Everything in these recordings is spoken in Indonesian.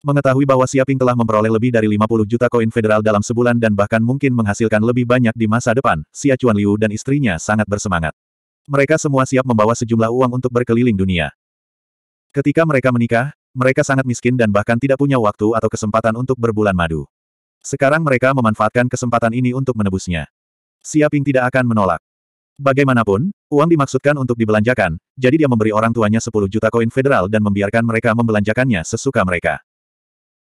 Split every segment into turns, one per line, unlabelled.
Mengetahui bahwa Siaping telah memperoleh lebih dari 50 juta koin federal dalam sebulan dan bahkan mungkin menghasilkan lebih banyak di masa depan, Xia Chuan Liu dan istrinya sangat bersemangat. Mereka semua siap membawa sejumlah uang untuk berkeliling dunia. Ketika mereka menikah, mereka sangat miskin dan bahkan tidak punya waktu atau kesempatan untuk berbulan madu. Sekarang mereka memanfaatkan kesempatan ini untuk menebusnya. Siaping tidak akan menolak. Bagaimanapun, uang dimaksudkan untuk dibelanjakan, jadi dia memberi orang tuanya 10 juta koin federal dan membiarkan mereka membelanjakannya sesuka mereka.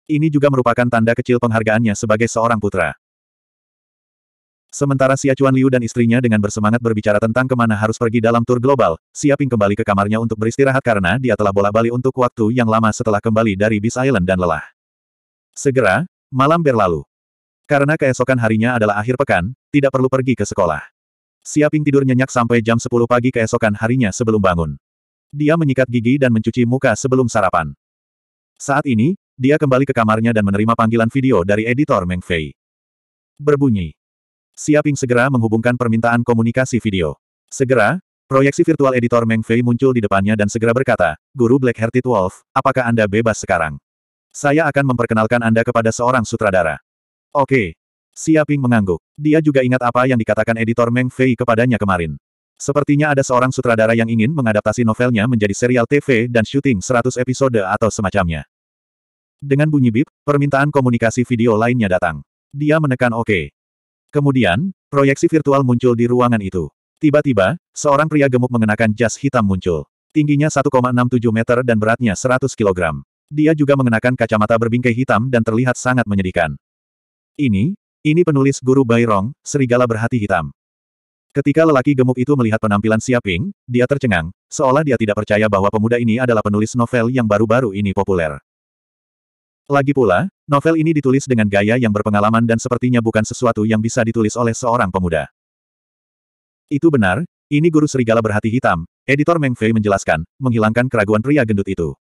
Ini juga merupakan tanda kecil penghargaannya sebagai seorang putra. Sementara Xia Chuan Liu dan istrinya dengan bersemangat berbicara tentang kemana harus pergi dalam tur global, Xia Ping kembali ke kamarnya untuk beristirahat karena dia telah bolak-balik untuk waktu yang lama setelah kembali dari Beast Island dan lelah. Segera, malam berlalu. Karena keesokan harinya adalah akhir pekan, tidak perlu pergi ke sekolah. Xia Ping tidur nyenyak sampai jam 10 pagi keesokan harinya sebelum bangun. Dia menyikat gigi dan mencuci muka sebelum sarapan. Saat ini, dia kembali ke kamarnya dan menerima panggilan video dari editor Meng Fei. Berbunyi. Siaping segera menghubungkan permintaan komunikasi video. Segera, proyeksi virtual editor Meng Fei muncul di depannya dan segera berkata, Guru Black-Hearted Wolf, apakah Anda bebas sekarang? Saya akan memperkenalkan Anda kepada seorang sutradara. Oke. Siaping mengangguk. Dia juga ingat apa yang dikatakan editor Meng Fei kepadanya kemarin. Sepertinya ada seorang sutradara yang ingin mengadaptasi novelnya menjadi serial TV dan syuting 100 episode atau semacamnya. Dengan bunyi bip, permintaan komunikasi video lainnya datang. Dia menekan OK. Kemudian, proyeksi virtual muncul di ruangan itu. Tiba-tiba, seorang pria gemuk mengenakan jas hitam muncul. Tingginya 1,67 meter dan beratnya 100 kg. Dia juga mengenakan kacamata berbingkai hitam dan terlihat sangat menyedihkan. Ini, ini penulis guru Rong, serigala berhati hitam. Ketika lelaki gemuk itu melihat penampilan Siaping, dia tercengang, seolah dia tidak percaya bahwa pemuda ini adalah penulis novel yang baru-baru ini populer. Lagi pula, novel ini ditulis dengan gaya yang berpengalaman dan sepertinya bukan sesuatu yang bisa ditulis oleh seorang pemuda. Itu benar, ini guru serigala berhati hitam, editor Meng Fei menjelaskan, menghilangkan keraguan pria gendut itu.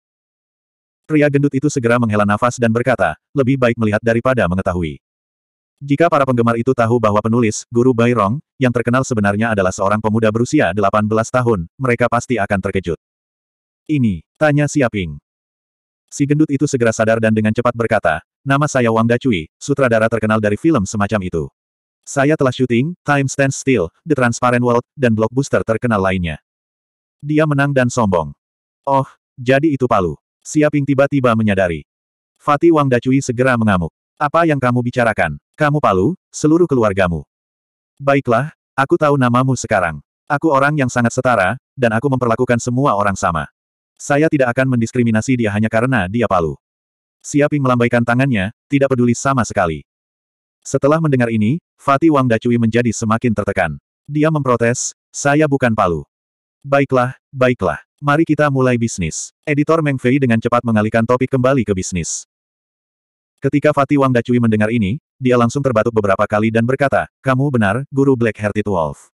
Pria gendut itu segera menghela nafas dan berkata, lebih baik melihat daripada mengetahui. Jika para penggemar itu tahu bahwa penulis, Guru Bai Rong, yang terkenal sebenarnya adalah seorang pemuda berusia 18 tahun, mereka pasti akan terkejut. Ini, tanya Siaping. Si gendut itu segera sadar dan dengan cepat berkata, nama saya Wang Dacui, sutradara terkenal dari film semacam itu. Saya telah syuting, Time Stand Still, The Transparent World, dan blockbuster terkenal lainnya. Dia menang dan sombong. Oh, jadi itu Palu. Siaping tiba-tiba menyadari. Fatih Wang Dacui segera mengamuk. Apa yang kamu bicarakan? Kamu Palu, seluruh keluargamu. Baiklah, aku tahu namamu sekarang. Aku orang yang sangat setara, dan aku memperlakukan semua orang sama. Saya tidak akan mendiskriminasi dia hanya karena dia palu. Siaping melambaikan tangannya, tidak peduli sama sekali. Setelah mendengar ini, Fatih Wang Dacui menjadi semakin tertekan. Dia memprotes, saya bukan palu. Baiklah, baiklah. Mari kita mulai bisnis. Editor Meng Fei dengan cepat mengalihkan topik kembali ke bisnis. Ketika Fatih Wang Dacui mendengar ini, dia langsung terbatuk beberapa kali dan berkata, Kamu benar, Guru Black-Hearted Wolf.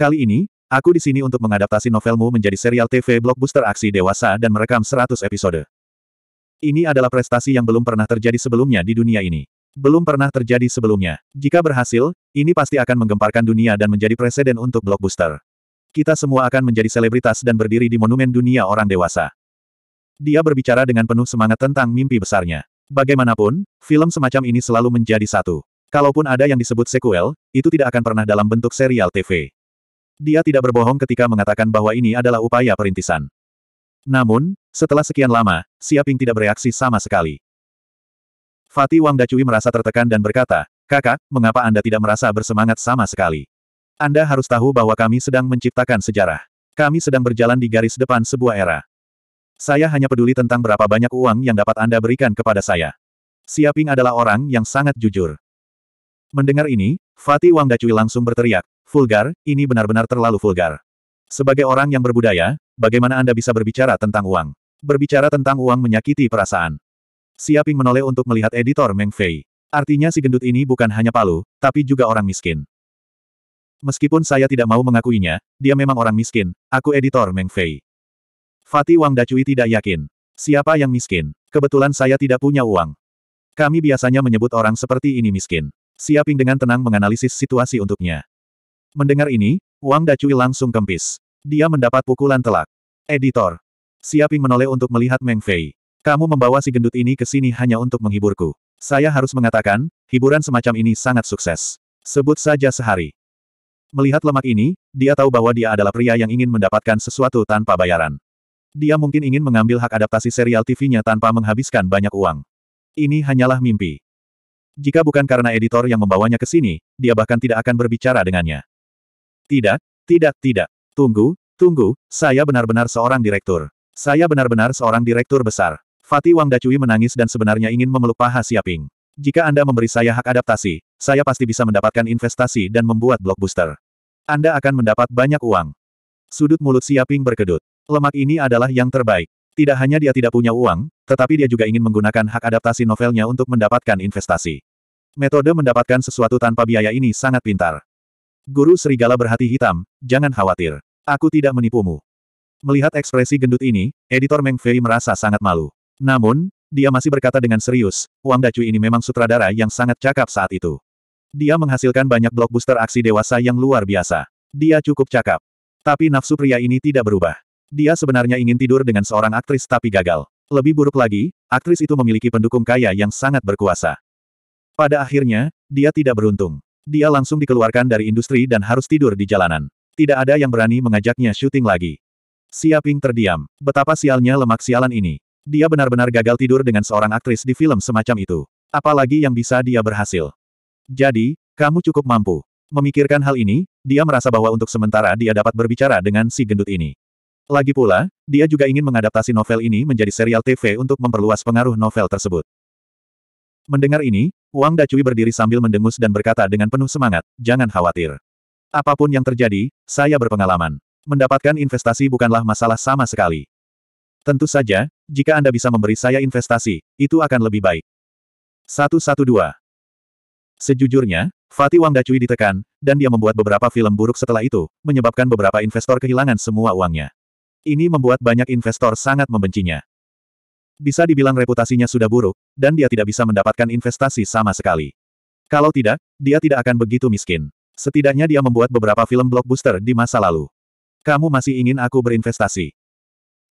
Kali ini, Aku di sini untuk mengadaptasi novelmu menjadi serial TV blockbuster aksi dewasa dan merekam 100 episode. Ini adalah prestasi yang belum pernah terjadi sebelumnya di dunia ini. Belum pernah terjadi sebelumnya. Jika berhasil, ini pasti akan menggemparkan dunia dan menjadi presiden untuk blockbuster. Kita semua akan menjadi selebritas dan berdiri di monumen dunia orang dewasa. Dia berbicara dengan penuh semangat tentang mimpi besarnya. Bagaimanapun, film semacam ini selalu menjadi satu. Kalaupun ada yang disebut sequel, itu tidak akan pernah dalam bentuk serial TV. Dia tidak berbohong ketika mengatakan bahwa ini adalah upaya perintisan. Namun, setelah sekian lama, Siaping tidak bereaksi sama sekali. Fatih Wang Dacui merasa tertekan dan berkata, Kakak, mengapa Anda tidak merasa bersemangat sama sekali? Anda harus tahu bahwa kami sedang menciptakan sejarah. Kami sedang berjalan di garis depan sebuah era. Saya hanya peduli tentang berapa banyak uang yang dapat Anda berikan kepada saya. Siaping adalah orang yang sangat jujur. Mendengar ini, Fatih Wang Dacui langsung berteriak, Vulgar, ini benar-benar terlalu vulgar. Sebagai orang yang berbudaya, bagaimana Anda bisa berbicara tentang uang? Berbicara tentang uang menyakiti perasaan. Siaping menoleh untuk melihat editor Meng Fei. Artinya si gendut ini bukan hanya palu, tapi juga orang miskin. Meskipun saya tidak mau mengakuinya, dia memang orang miskin, aku editor Meng Fei. Fatih Wang Dacui tidak yakin. Siapa yang miskin? Kebetulan saya tidak punya uang. Kami biasanya menyebut orang seperti ini miskin. Siaping dengan tenang menganalisis situasi untuknya. Mendengar ini, Wang Dacui langsung kempis. Dia mendapat pukulan telak. Editor. Siaping menoleh untuk melihat Meng Fei. Kamu membawa si gendut ini ke sini hanya untuk menghiburku. Saya harus mengatakan, hiburan semacam ini sangat sukses. Sebut saja sehari. Melihat lemak ini, dia tahu bahwa dia adalah pria yang ingin mendapatkan sesuatu tanpa bayaran. Dia mungkin ingin mengambil hak adaptasi serial TV-nya tanpa menghabiskan banyak uang. Ini hanyalah mimpi. Jika bukan karena editor yang membawanya ke sini, dia bahkan tidak akan berbicara dengannya. Tidak, tidak, tidak. Tunggu, tunggu, saya benar-benar seorang direktur. Saya benar-benar seorang direktur besar. Fatih Wang Dacui menangis dan sebenarnya ingin memeluk paha Siaping. Jika Anda memberi saya hak adaptasi, saya pasti bisa mendapatkan investasi dan membuat blockbuster. Anda akan mendapat banyak uang. Sudut mulut Siaping berkedut. Lemak ini adalah yang terbaik. Tidak hanya dia tidak punya uang, tetapi dia juga ingin menggunakan hak adaptasi novelnya untuk mendapatkan investasi. Metode mendapatkan sesuatu tanpa biaya ini sangat pintar. Guru Serigala berhati hitam, jangan khawatir. Aku tidak menipumu. Melihat ekspresi gendut ini, editor Meng Fei merasa sangat malu. Namun, dia masih berkata dengan serius, Wang Dacu ini memang sutradara yang sangat cakap saat itu. Dia menghasilkan banyak blockbuster aksi dewasa yang luar biasa. Dia cukup cakap. Tapi nafsu pria ini tidak berubah. Dia sebenarnya ingin tidur dengan seorang aktris tapi gagal. Lebih buruk lagi, aktris itu memiliki pendukung kaya yang sangat berkuasa. Pada akhirnya, dia tidak beruntung. Dia langsung dikeluarkan dari industri dan harus tidur di jalanan. Tidak ada yang berani mengajaknya syuting lagi. Siaping terdiam. Betapa sialnya lemak sialan ini. Dia benar-benar gagal tidur dengan seorang aktris di film semacam itu. Apalagi yang bisa dia berhasil. Jadi, kamu cukup mampu. Memikirkan hal ini, dia merasa bahwa untuk sementara dia dapat berbicara dengan si gendut ini. Lagi pula, dia juga ingin mengadaptasi novel ini menjadi serial TV untuk memperluas pengaruh novel tersebut. Mendengar ini, Wang Dacui berdiri sambil mendengus dan berkata dengan penuh semangat, jangan khawatir. Apapun yang terjadi, saya berpengalaman. Mendapatkan investasi bukanlah masalah sama sekali. Tentu saja, jika Anda bisa memberi saya investasi, itu akan lebih baik. 112. Sejujurnya, Fatih Wang Dacui ditekan, dan dia membuat beberapa film buruk setelah itu, menyebabkan beberapa investor kehilangan semua uangnya. Ini membuat banyak investor sangat membencinya. Bisa dibilang reputasinya sudah buruk, dan dia tidak bisa mendapatkan investasi sama sekali. Kalau tidak, dia tidak akan begitu miskin. Setidaknya dia membuat beberapa film blockbuster di masa lalu. Kamu masih ingin aku berinvestasi?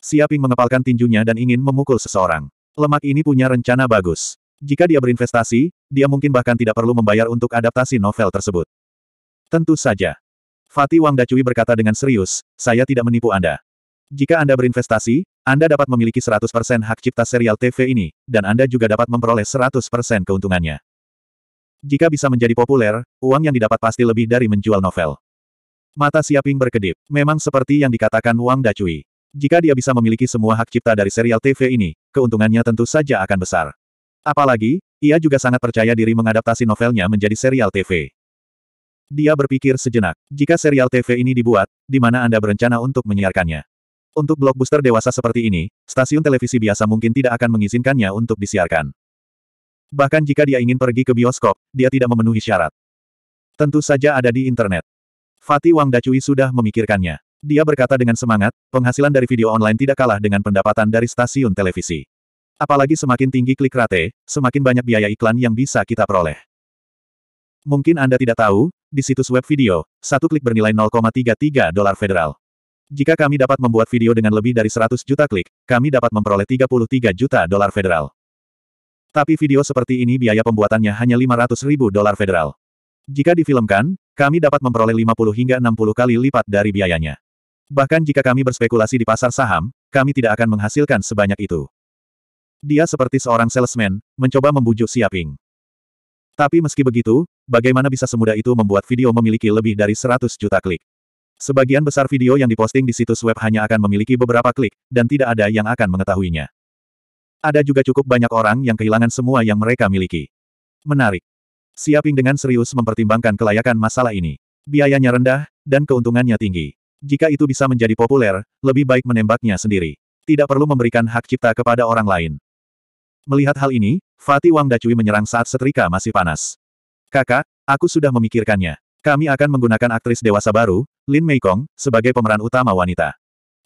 Siaping mengepalkan tinjunya dan ingin memukul seseorang. Lemak ini punya rencana bagus. Jika dia berinvestasi, dia mungkin bahkan tidak perlu membayar untuk adaptasi novel tersebut. Tentu saja. Fatih Wang Dacui berkata dengan serius, saya tidak menipu Anda. Jika Anda berinvestasi, anda dapat memiliki 100% hak cipta serial TV ini, dan Anda juga dapat memperoleh 100% keuntungannya. Jika bisa menjadi populer, uang yang didapat pasti lebih dari menjual novel. Mata Siaping berkedip. Memang seperti yang dikatakan Wang Dacui. Jika dia bisa memiliki semua hak cipta dari serial TV ini, keuntungannya tentu saja akan besar. Apalagi, ia juga sangat percaya diri mengadaptasi novelnya menjadi serial TV. Dia berpikir sejenak, jika serial TV ini dibuat, di mana Anda berencana untuk menyiarkannya? Untuk blockbuster dewasa seperti ini, stasiun televisi biasa mungkin tidak akan mengizinkannya untuk disiarkan. Bahkan jika dia ingin pergi ke bioskop, dia tidak memenuhi syarat. Tentu saja ada di internet. Fatih Wang Dacui sudah memikirkannya. Dia berkata dengan semangat, penghasilan dari video online tidak kalah dengan pendapatan dari stasiun televisi. Apalagi semakin tinggi klik rate, semakin banyak biaya iklan yang bisa kita peroleh. Mungkin Anda tidak tahu, di situs web video, satu klik bernilai 0,33 dolar federal. Jika kami dapat membuat video dengan lebih dari 100 juta klik, kami dapat memperoleh 33 juta dolar federal. Tapi video seperti ini biaya pembuatannya hanya 500 ribu dolar federal. Jika difilmkan, kami dapat memperoleh 50 hingga 60 kali lipat dari biayanya. Bahkan jika kami berspekulasi di pasar saham, kami tidak akan menghasilkan sebanyak itu. Dia seperti seorang salesman, mencoba membujuk Siaping. Tapi meski begitu, bagaimana bisa semudah itu membuat video memiliki lebih dari 100 juta klik? Sebagian besar video yang diposting di situs web hanya akan memiliki beberapa klik, dan tidak ada yang akan mengetahuinya. Ada juga cukup banyak orang yang kehilangan semua yang mereka miliki. Menarik. Siaping dengan serius mempertimbangkan kelayakan masalah ini. Biayanya rendah, dan keuntungannya tinggi. Jika itu bisa menjadi populer, lebih baik menembaknya sendiri. Tidak perlu memberikan hak cipta kepada orang lain. Melihat hal ini, Fatih Wang Dacui menyerang saat setrika masih panas. Kakak, aku sudah memikirkannya. Kami akan menggunakan aktris dewasa baru, Lin Meikong, sebagai pemeran utama wanita.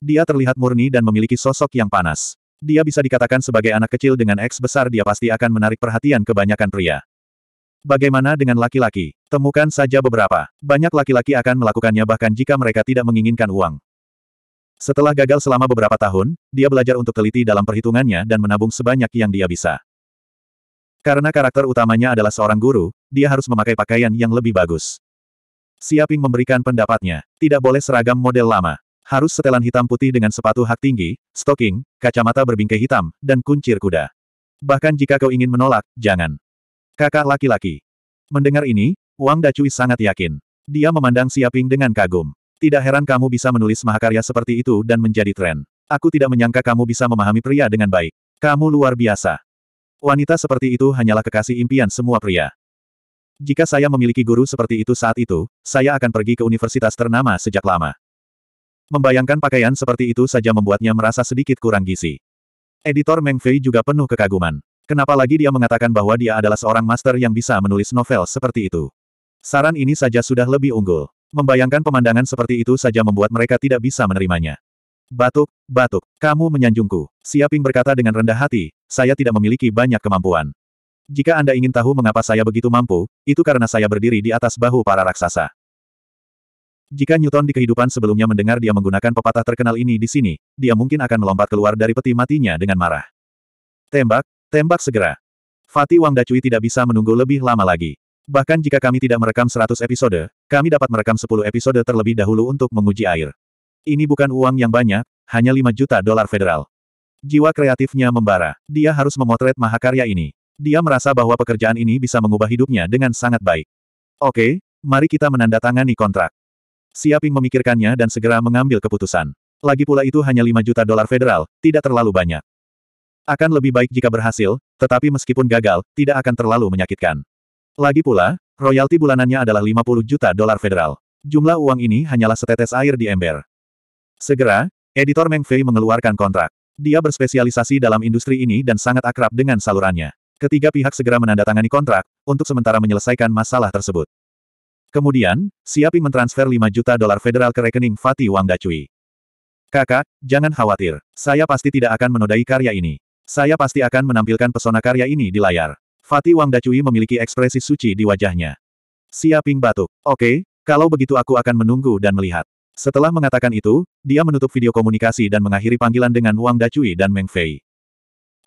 Dia terlihat murni dan memiliki sosok yang panas. Dia bisa dikatakan sebagai anak kecil dengan X besar dia pasti akan menarik perhatian kebanyakan pria. Bagaimana dengan laki-laki? Temukan saja beberapa. Banyak laki-laki akan melakukannya bahkan jika mereka tidak menginginkan uang. Setelah gagal selama beberapa tahun, dia belajar untuk teliti dalam perhitungannya dan menabung sebanyak yang dia bisa. Karena karakter utamanya adalah seorang guru, dia harus memakai pakaian yang lebih bagus. Siaping memberikan pendapatnya. Tidak boleh seragam model lama. Harus setelan hitam putih dengan sepatu hak tinggi, stoking, kacamata berbingkai hitam, dan kuncir kuda. Bahkan jika kau ingin menolak, jangan. Kakak laki-laki. Mendengar ini, Wang Dacui sangat yakin. Dia memandang Siaping dengan kagum. Tidak heran kamu bisa menulis mahakarya seperti itu dan menjadi tren. Aku tidak menyangka kamu bisa memahami pria dengan baik. Kamu luar biasa. Wanita seperti itu hanyalah kekasih impian semua pria. Jika saya memiliki guru seperti itu saat itu, saya akan pergi ke universitas ternama sejak lama. Membayangkan pakaian seperti itu saja membuatnya merasa sedikit kurang gizi. Editor Meng Fei juga penuh kekaguman. Kenapa lagi dia mengatakan bahwa dia adalah seorang master yang bisa menulis novel seperti itu? Saran ini saja sudah lebih unggul. Membayangkan pemandangan seperti itu saja membuat mereka tidak bisa menerimanya. Batuk, batuk, kamu menyanjungku. Siaping berkata dengan rendah hati, saya tidak memiliki banyak kemampuan. Jika Anda ingin tahu mengapa saya begitu mampu, itu karena saya berdiri di atas bahu para raksasa. Jika Newton di kehidupan sebelumnya mendengar dia menggunakan pepatah terkenal ini di sini, dia mungkin akan melompat keluar dari peti matinya dengan marah. Tembak, tembak segera. Fatih Wang Dacui tidak bisa menunggu lebih lama lagi. Bahkan jika kami tidak merekam 100 episode, kami dapat merekam 10 episode terlebih dahulu untuk menguji air. Ini bukan uang yang banyak, hanya 5 juta dolar federal. Jiwa kreatifnya membara. Dia harus memotret mahakarya ini. Dia merasa bahwa pekerjaan ini bisa mengubah hidupnya dengan sangat baik. Oke, mari kita menandatangani kontrak. Siaping memikirkannya dan segera mengambil keputusan. Lagi pula itu hanya 5 juta dolar federal, tidak terlalu banyak. Akan lebih baik jika berhasil, tetapi meskipun gagal, tidak akan terlalu menyakitkan. Lagi pula, royalti bulanannya adalah 50 juta dolar federal. Jumlah uang ini hanyalah setetes air di ember. Segera, editor Meng Fei mengeluarkan kontrak. Dia berspesialisasi dalam industri ini dan sangat akrab dengan salurannya. Ketiga pihak segera menandatangani kontrak, untuk sementara menyelesaikan masalah tersebut. Kemudian, Xiaoping mentransfer 5 juta dolar federal ke rekening Fatih Wang Dacui. Kakak, jangan khawatir, saya pasti tidak akan menodai karya ini. Saya pasti akan menampilkan pesona karya ini di layar. Fatih Wang Dacui memiliki ekspresi suci di wajahnya. Siaping batuk. Oke, kalau begitu aku akan menunggu dan melihat. Setelah mengatakan itu, dia menutup video komunikasi dan mengakhiri panggilan dengan Wang Dacui dan Meng Fei.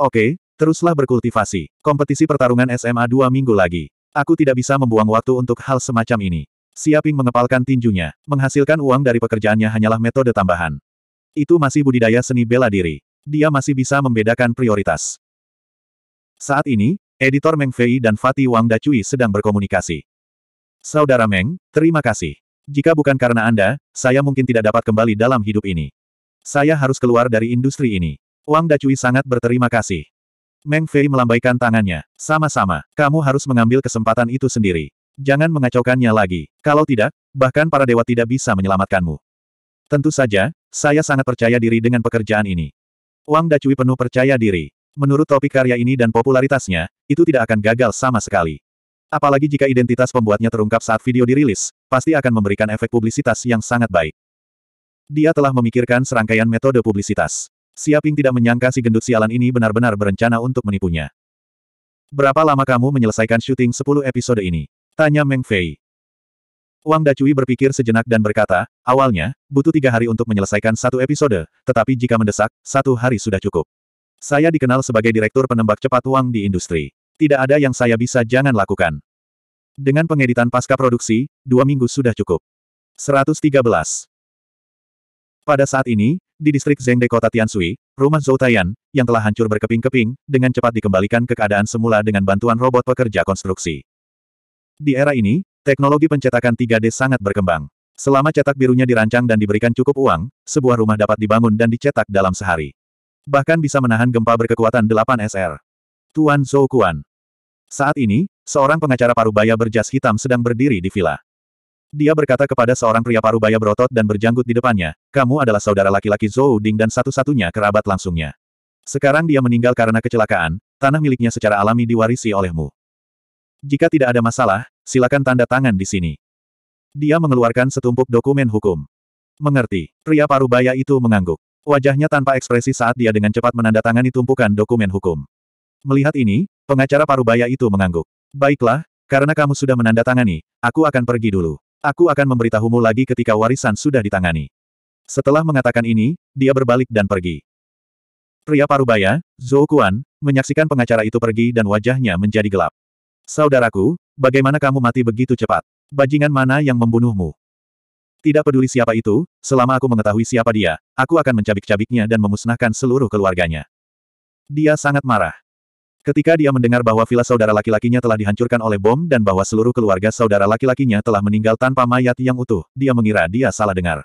Oke, Teruslah berkultivasi. Kompetisi pertarungan SMA dua minggu lagi. Aku tidak bisa membuang waktu untuk hal semacam ini. Siaping mengepalkan tinjunya. Menghasilkan uang dari pekerjaannya hanyalah metode tambahan. Itu masih budidaya seni bela diri. Dia masih bisa membedakan prioritas. Saat ini, editor Meng Fei dan Fatih Wang Dacui sedang berkomunikasi. Saudara Meng, terima kasih. Jika bukan karena Anda, saya mungkin tidak dapat kembali dalam hidup ini. Saya harus keluar dari industri ini. Wang Dacui sangat berterima kasih. Meng Fei melambaikan tangannya. Sama-sama, kamu harus mengambil kesempatan itu sendiri. Jangan mengacaukannya lagi. Kalau tidak, bahkan para dewa tidak bisa menyelamatkanmu. Tentu saja, saya sangat percaya diri dengan pekerjaan ini. Wang Dacui penuh percaya diri. Menurut topik karya ini dan popularitasnya, itu tidak akan gagal sama sekali. Apalagi jika identitas pembuatnya terungkap saat video dirilis, pasti akan memberikan efek publisitas yang sangat baik. Dia telah memikirkan serangkaian metode publisitas. Siaping tidak menyangka si gendut sialan ini benar-benar berencana untuk menipunya. Berapa lama kamu menyelesaikan syuting 10 episode ini? Tanya Meng Fei. Wang Dacui berpikir sejenak dan berkata, awalnya, butuh tiga hari untuk menyelesaikan satu episode, tetapi jika mendesak, satu hari sudah cukup. Saya dikenal sebagai direktur penembak cepat uang di industri. Tidak ada yang saya bisa jangan lakukan. Dengan pengeditan pasca produksi, dua minggu sudah cukup. 113. Pada saat ini, di distrik Zhengde kota Tiansui, rumah Zhou Taiyan, yang telah hancur berkeping-keping, dengan cepat dikembalikan ke keadaan semula dengan bantuan robot pekerja konstruksi. Di era ini, teknologi pencetakan 3D sangat berkembang. Selama cetak birunya dirancang dan diberikan cukup uang, sebuah rumah dapat dibangun dan dicetak dalam sehari. Bahkan bisa menahan gempa berkekuatan 8 SR. Tuan Zhou Kuan. Saat ini, seorang pengacara parubaya berjas hitam sedang berdiri di villa. Dia berkata kepada seorang pria parubaya berotot dan berjanggut di depannya, kamu adalah saudara laki-laki Zhou Ding dan satu-satunya kerabat langsungnya. Sekarang dia meninggal karena kecelakaan, tanah miliknya secara alami diwarisi olehmu. Jika tidak ada masalah, silakan tanda tangan di sini. Dia mengeluarkan setumpuk dokumen hukum. Mengerti, pria parubaya itu mengangguk. Wajahnya tanpa ekspresi saat dia dengan cepat menandatangani tumpukan dokumen hukum. Melihat ini, pengacara parubaya itu mengangguk. Baiklah, karena kamu sudah menandatangani, aku akan pergi dulu. Aku akan memberitahumu lagi ketika warisan sudah ditangani. Setelah mengatakan ini, dia berbalik dan pergi. Pria parubaya, Zhou Kuan, menyaksikan pengacara itu pergi dan wajahnya menjadi gelap. Saudaraku, bagaimana kamu mati begitu cepat? Bajingan mana yang membunuhmu? Tidak peduli siapa itu, selama aku mengetahui siapa dia, aku akan mencabik-cabiknya dan memusnahkan seluruh keluarganya. Dia sangat marah. Ketika dia mendengar bahwa villa saudara laki-lakinya telah dihancurkan oleh bom dan bahwa seluruh keluarga saudara laki-lakinya telah meninggal tanpa mayat yang utuh, dia mengira dia salah dengar.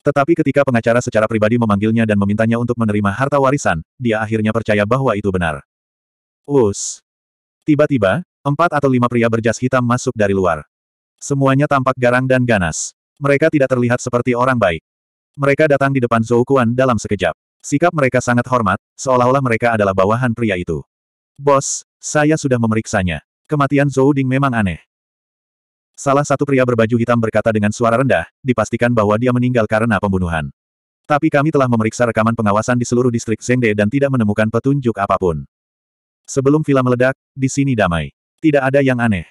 Tetapi ketika pengacara secara pribadi memanggilnya dan memintanya untuk menerima harta warisan, dia akhirnya percaya bahwa itu benar. Us. Tiba-tiba, empat atau lima pria berjas hitam masuk dari luar. Semuanya tampak garang dan ganas. Mereka tidak terlihat seperti orang baik. Mereka datang di depan Zhou Kuan dalam sekejap. Sikap mereka sangat hormat, seolah-olah mereka adalah bawahan pria itu. Bos, saya sudah memeriksanya. Kematian Zhou Ding memang aneh. Salah satu pria berbaju hitam berkata dengan suara rendah, dipastikan bahwa dia meninggal karena pembunuhan. Tapi kami telah memeriksa rekaman pengawasan di seluruh distrik Zhengde dan tidak menemukan petunjuk apapun. Sebelum villa meledak, di sini damai. Tidak ada yang aneh.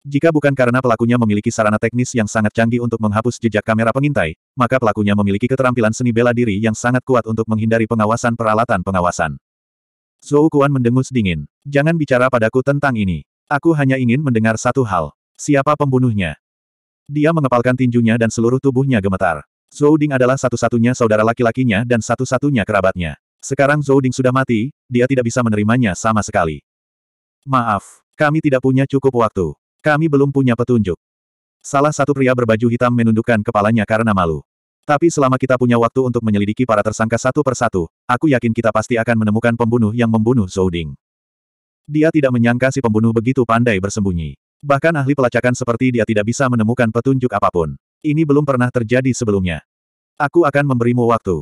Jika bukan karena pelakunya memiliki sarana teknis yang sangat canggih untuk menghapus jejak kamera pengintai, maka pelakunya memiliki keterampilan seni bela diri yang sangat kuat untuk menghindari pengawasan peralatan pengawasan. Zhou Kuan mendengus dingin. Jangan bicara padaku tentang ini. Aku hanya ingin mendengar satu hal. Siapa pembunuhnya? Dia mengepalkan tinjunya dan seluruh tubuhnya gemetar. Zhou Ding adalah satu-satunya saudara laki-lakinya dan satu-satunya kerabatnya. Sekarang Zhou Ding sudah mati, dia tidak bisa menerimanya sama sekali. Maaf, kami tidak punya cukup waktu. Kami belum punya petunjuk. Salah satu pria berbaju hitam menundukkan kepalanya karena malu. Tapi selama kita punya waktu untuk menyelidiki para tersangka satu persatu, aku yakin kita pasti akan menemukan pembunuh yang membunuh Ding. Dia tidak menyangka si pembunuh begitu pandai bersembunyi. Bahkan ahli pelacakan seperti dia tidak bisa menemukan petunjuk apapun. Ini belum pernah terjadi sebelumnya. Aku akan memberimu waktu.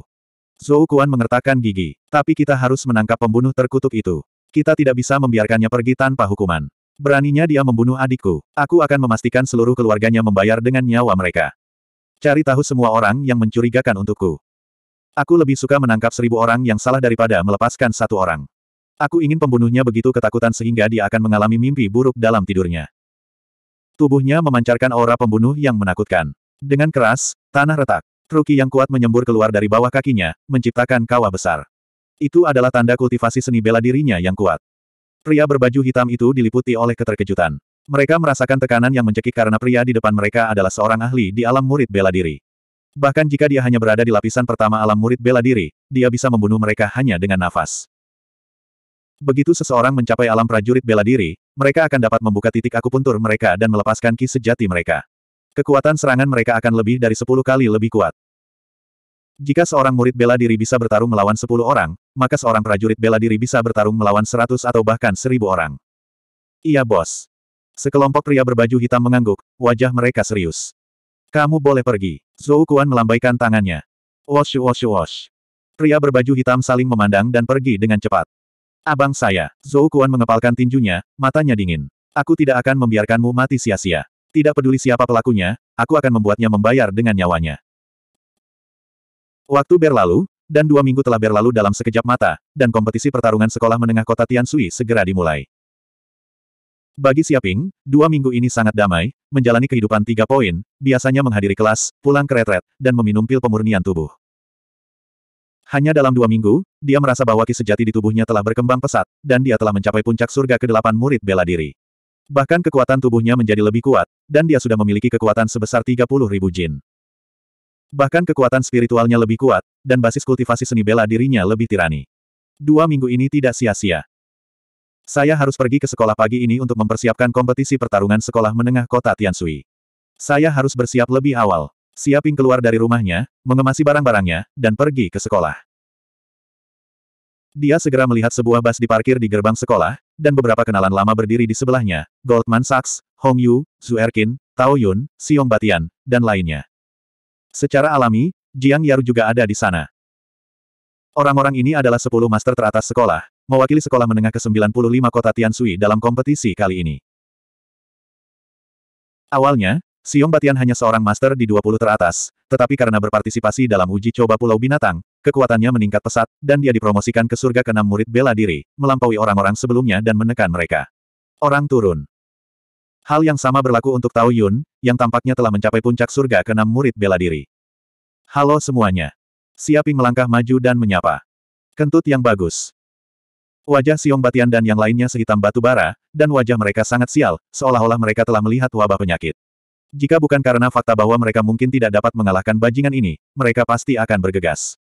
Zhou Kuan mengertakkan gigi. Tapi kita harus menangkap pembunuh terkutuk itu. Kita tidak bisa membiarkannya pergi tanpa hukuman. Beraninya dia membunuh adikku. Aku akan memastikan seluruh keluarganya membayar dengan nyawa mereka. Cari tahu semua orang yang mencurigakan untukku. Aku lebih suka menangkap seribu orang yang salah daripada melepaskan satu orang. Aku ingin pembunuhnya begitu ketakutan sehingga dia akan mengalami mimpi buruk dalam tidurnya. Tubuhnya memancarkan aura pembunuh yang menakutkan. Dengan keras, tanah retak. Truki yang kuat menyembur keluar dari bawah kakinya, menciptakan kawah besar. Itu adalah tanda kultivasi seni bela dirinya yang kuat. Pria berbaju hitam itu diliputi oleh keterkejutan. Mereka merasakan tekanan yang mencekik karena pria di depan mereka adalah seorang ahli di alam murid bela diri. Bahkan jika dia hanya berada di lapisan pertama alam murid bela diri, dia bisa membunuh mereka hanya dengan nafas. Begitu seseorang mencapai alam prajurit bela diri, mereka akan dapat membuka titik akupuntur mereka dan melepaskan ki sejati mereka. Kekuatan serangan mereka akan lebih dari 10 kali lebih kuat. Jika seorang murid bela diri bisa bertarung melawan 10 orang, maka seorang prajurit bela diri bisa bertarung melawan 100 atau bahkan seribu orang. Iya bos. Sekelompok pria berbaju hitam mengangguk, wajah mereka serius. Kamu boleh pergi. Zhou Kuan melambaikan tangannya. Wash wash wash. Pria berbaju hitam saling memandang dan pergi dengan cepat. Abang saya, Zhou Kuan mengepalkan tinjunya, matanya dingin. Aku tidak akan membiarkanmu mati sia-sia. Tidak peduli siapa pelakunya, aku akan membuatnya membayar dengan nyawanya. Waktu berlalu, dan dua minggu telah berlalu dalam sekejap mata, dan kompetisi pertarungan sekolah menengah kota Tiansui segera dimulai. Bagi Siaping, dua minggu ini sangat damai, menjalani kehidupan tiga poin, biasanya menghadiri kelas, pulang ke retret, dan meminum pil pemurnian tubuh. Hanya dalam dua minggu, dia merasa bahwa ki sejati di tubuhnya telah berkembang pesat, dan dia telah mencapai puncak surga ke-8 murid bela diri. Bahkan kekuatan tubuhnya menjadi lebih kuat, dan dia sudah memiliki kekuatan sebesar 30 ribu jin. Bahkan kekuatan spiritualnya lebih kuat, dan basis kultivasi seni bela dirinya lebih tirani. Dua minggu ini tidak sia-sia. Saya harus pergi ke sekolah pagi ini untuk mempersiapkan kompetisi pertarungan sekolah menengah kota Tiansui. Saya harus bersiap lebih awal. Siaping keluar dari rumahnya, mengemasi barang-barangnya, dan pergi ke sekolah. Dia segera melihat sebuah bas diparkir di gerbang sekolah, dan beberapa kenalan lama berdiri di sebelahnya, Goldman Sachs, Hong Yu, Zhu Erkin, Tao Yun, Xiong Batian, dan lainnya. Secara alami, Jiang Yaru juga ada di sana. Orang-orang ini adalah 10 master teratas sekolah, mewakili sekolah menengah ke-95 kota Tiansui dalam kompetisi kali ini. Awalnya, Siong Batian hanya seorang master di 20 teratas, tetapi karena berpartisipasi dalam uji coba Pulau Binatang, kekuatannya meningkat pesat, dan dia dipromosikan ke surga keenam murid bela diri, melampaui orang-orang sebelumnya dan menekan mereka. Orang turun. Hal yang sama berlaku untuk Tao Yun, yang tampaknya telah mencapai puncak surga keenam murid bela diri. Halo semuanya. Siaping melangkah maju dan menyapa. Kentut yang bagus. Wajah Siong Batian dan yang lainnya sehitam batu bara, dan wajah mereka sangat sial, seolah-olah mereka telah melihat wabah penyakit. Jika bukan karena fakta bahwa mereka mungkin tidak dapat mengalahkan bajingan ini, mereka pasti akan bergegas.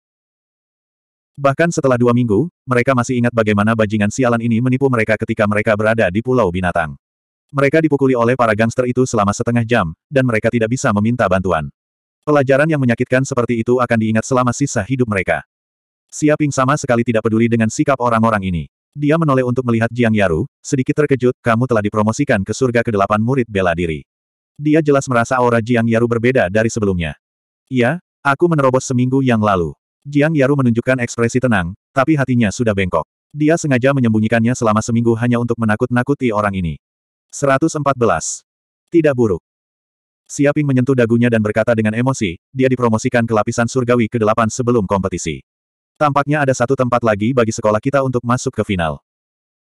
Bahkan setelah dua minggu, mereka masih ingat bagaimana bajingan sialan ini menipu mereka ketika mereka berada di Pulau Binatang. Mereka dipukuli oleh para gangster itu selama setengah jam, dan mereka tidak bisa meminta bantuan. Pelajaran yang menyakitkan seperti itu akan diingat selama sisa hidup mereka. Siaping sama sekali tidak peduli dengan sikap orang-orang ini. Dia menoleh untuk melihat Jiang Yaru, sedikit terkejut, kamu telah dipromosikan ke surga ke-8 murid bela diri. Dia jelas merasa aura Jiang Yaru berbeda dari sebelumnya. Iya, aku menerobos seminggu yang lalu. Jiang Yaru menunjukkan ekspresi tenang, tapi hatinya sudah bengkok. Dia sengaja menyembunyikannya selama seminggu hanya untuk menakut-nakuti orang ini. 114. Tidak buruk. Siaping menyentuh dagunya dan berkata dengan emosi, dia dipromosikan ke lapisan surgawi ke-8 sebelum kompetisi. Tampaknya ada satu tempat lagi bagi sekolah kita untuk masuk ke final.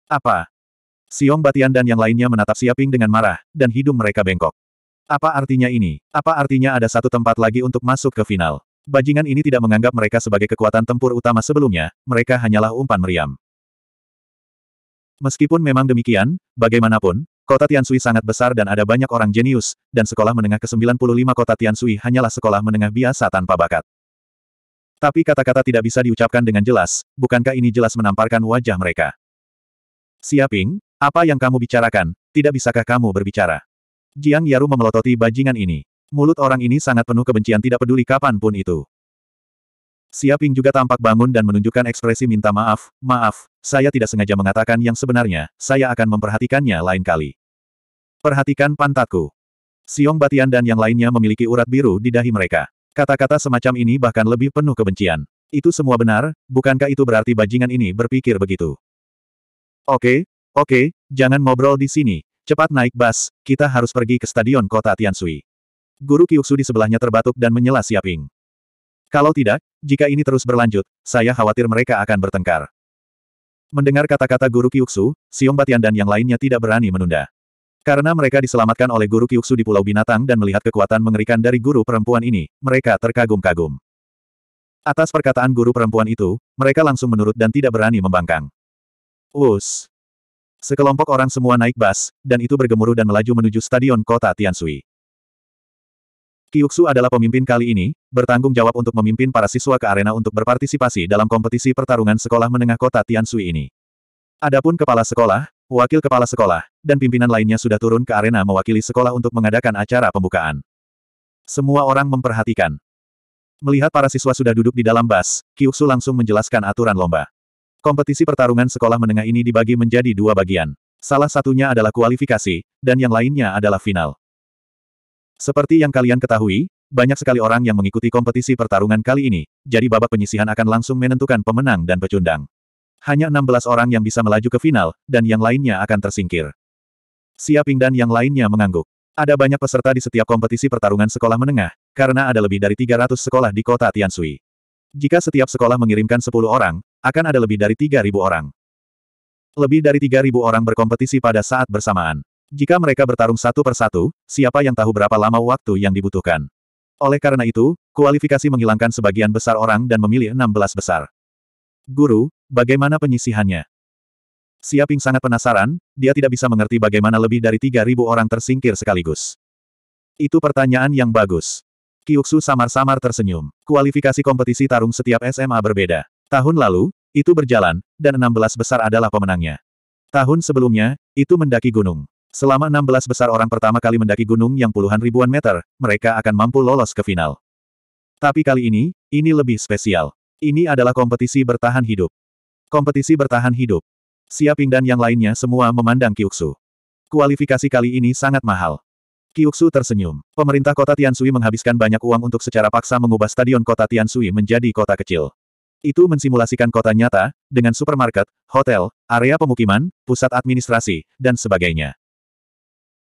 Apa? Siong Batian dan yang lainnya menatap Siaping dengan marah, dan hidung mereka bengkok. Apa artinya ini? Apa artinya ada satu tempat lagi untuk masuk ke final? Bajingan ini tidak menganggap mereka sebagai kekuatan tempur utama sebelumnya, mereka hanyalah umpan meriam. Meskipun memang demikian, bagaimanapun, Kota Tiansui sangat besar dan ada banyak orang jenius, dan sekolah menengah ke-95 kota Tiansui hanyalah sekolah menengah biasa tanpa bakat. Tapi kata-kata tidak bisa diucapkan dengan jelas, bukankah ini jelas menamparkan wajah mereka? Siaping, apa yang kamu bicarakan, tidak bisakah kamu berbicara? Jiang Yaru memelototi bajingan ini. Mulut orang ini sangat penuh kebencian tidak peduli kapan pun itu. Siaping juga tampak bangun dan menunjukkan ekspresi minta maaf, maaf, saya tidak sengaja mengatakan yang sebenarnya, saya akan memperhatikannya lain kali. Perhatikan pantatku. Siong Batian dan yang lainnya memiliki urat biru di dahi mereka. Kata-kata semacam ini bahkan lebih penuh kebencian. Itu semua benar, bukankah itu berarti bajingan ini berpikir begitu? Oke, oke, jangan ngobrol di sini. Cepat naik bus, kita harus pergi ke stadion kota Tiansui. Guru Kyuksu di sebelahnya terbatuk dan menyela Siaping. Kalau tidak, jika ini terus berlanjut, saya khawatir mereka akan bertengkar. Mendengar kata-kata Guru Kyuksu, Siung Batian dan yang lainnya tidak berani menunda. Karena mereka diselamatkan oleh Guru Kyuksu di Pulau Binatang dan melihat kekuatan mengerikan dari guru perempuan ini, mereka terkagum-kagum. Atas perkataan guru perempuan itu, mereka langsung menurut dan tidak berani membangkang. Us. Sekelompok orang semua naik bas, dan itu bergemuruh dan melaju menuju stadion kota Tiansui. Kyuksu adalah pemimpin kali ini, bertanggung jawab untuk memimpin para siswa ke arena untuk berpartisipasi dalam kompetisi pertarungan sekolah menengah kota Tiansui ini. Adapun kepala sekolah, wakil kepala sekolah, dan pimpinan lainnya sudah turun ke arena mewakili sekolah untuk mengadakan acara pembukaan. Semua orang memperhatikan. Melihat para siswa sudah duduk di dalam bas, Kyuksu langsung menjelaskan aturan lomba. Kompetisi pertarungan sekolah menengah ini dibagi menjadi dua bagian. Salah satunya adalah kualifikasi, dan yang lainnya adalah final. Seperti yang kalian ketahui, banyak sekali orang yang mengikuti kompetisi pertarungan kali ini, jadi babak penyisihan akan langsung menentukan pemenang dan pecundang. Hanya 16 orang yang bisa melaju ke final, dan yang lainnya akan tersingkir. Siaping dan yang lainnya mengangguk. Ada banyak peserta di setiap kompetisi pertarungan sekolah menengah, karena ada lebih dari 300 sekolah di kota Tiansui. Jika setiap sekolah mengirimkan 10 orang, akan ada lebih dari 3.000 orang. Lebih dari 3.000 orang berkompetisi pada saat bersamaan. Jika mereka bertarung satu persatu, siapa yang tahu berapa lama waktu yang dibutuhkan. Oleh karena itu, kualifikasi menghilangkan sebagian besar orang dan memilih 16 besar. Guru, bagaimana penyisihannya? Siaping sangat penasaran, dia tidak bisa mengerti bagaimana lebih dari 3.000 orang tersingkir sekaligus. Itu pertanyaan yang bagus. Kyuksu samar-samar tersenyum. Kualifikasi kompetisi tarung setiap SMA berbeda. Tahun lalu, itu berjalan, dan 16 besar adalah pemenangnya. Tahun sebelumnya, itu mendaki gunung. Selama 16 besar orang pertama kali mendaki gunung yang puluhan ribuan meter, mereka akan mampu lolos ke final. Tapi kali ini, ini lebih spesial. Ini adalah kompetisi bertahan hidup. Kompetisi bertahan hidup. Siaping dan yang lainnya semua memandang Kyuksu. Kualifikasi kali ini sangat mahal. Kyuksu tersenyum. Pemerintah kota Tiansui menghabiskan banyak uang untuk secara paksa mengubah stadion kota Tiansui menjadi kota kecil. Itu mensimulasikan kota nyata, dengan supermarket, hotel, area pemukiman, pusat administrasi, dan sebagainya.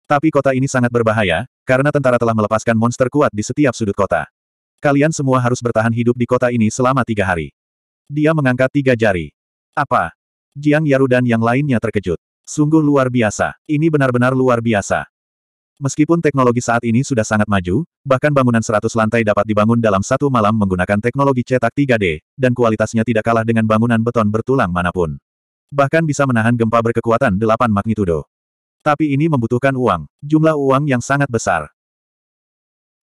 Tapi kota ini sangat berbahaya, karena tentara telah melepaskan monster kuat di setiap sudut kota. Kalian semua harus bertahan hidup di kota ini selama tiga hari. Dia mengangkat tiga jari. Apa? Jiang Yaru dan yang lainnya terkejut. Sungguh luar biasa. Ini benar-benar luar biasa. Meskipun teknologi saat ini sudah sangat maju, bahkan bangunan 100 lantai dapat dibangun dalam satu malam menggunakan teknologi cetak 3D, dan kualitasnya tidak kalah dengan bangunan beton bertulang manapun. Bahkan bisa menahan gempa berkekuatan 8 magnitudo. Tapi ini membutuhkan uang, jumlah uang yang sangat besar.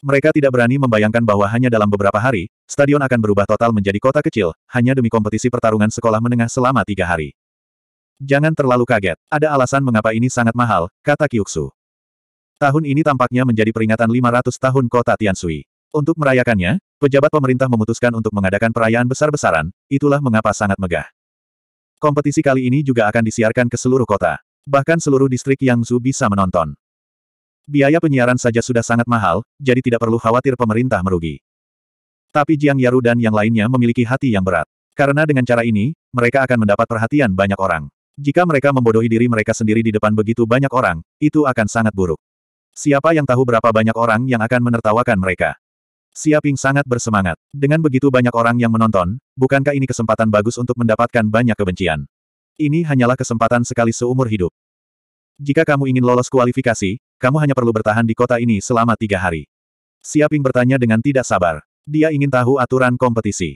Mereka tidak berani membayangkan bahwa hanya dalam beberapa hari, stadion akan berubah total menjadi kota kecil, hanya demi kompetisi pertarungan sekolah menengah selama tiga hari. Jangan terlalu kaget, ada alasan mengapa ini sangat mahal, kata Kyuksu. Tahun ini tampaknya menjadi peringatan 500 tahun kota Tiansui. Untuk merayakannya, pejabat pemerintah memutuskan untuk mengadakan perayaan besar-besaran, itulah mengapa sangat megah. Kompetisi kali ini juga akan disiarkan ke seluruh kota. Bahkan seluruh distrik Zu bisa menonton. Biaya penyiaran saja sudah sangat mahal, jadi tidak perlu khawatir pemerintah merugi. Tapi Jiang Yaru dan yang lainnya memiliki hati yang berat. Karena dengan cara ini, mereka akan mendapat perhatian banyak orang. Jika mereka membodohi diri mereka sendiri di depan begitu banyak orang, itu akan sangat buruk. Siapa yang tahu berapa banyak orang yang akan menertawakan mereka? Siaping sangat bersemangat. Dengan begitu banyak orang yang menonton, bukankah ini kesempatan bagus untuk mendapatkan banyak kebencian? Ini hanyalah kesempatan sekali seumur hidup. Jika kamu ingin lolos kualifikasi, kamu hanya perlu bertahan di kota ini selama tiga hari. Siaping bertanya dengan tidak sabar. Dia ingin tahu aturan kompetisi.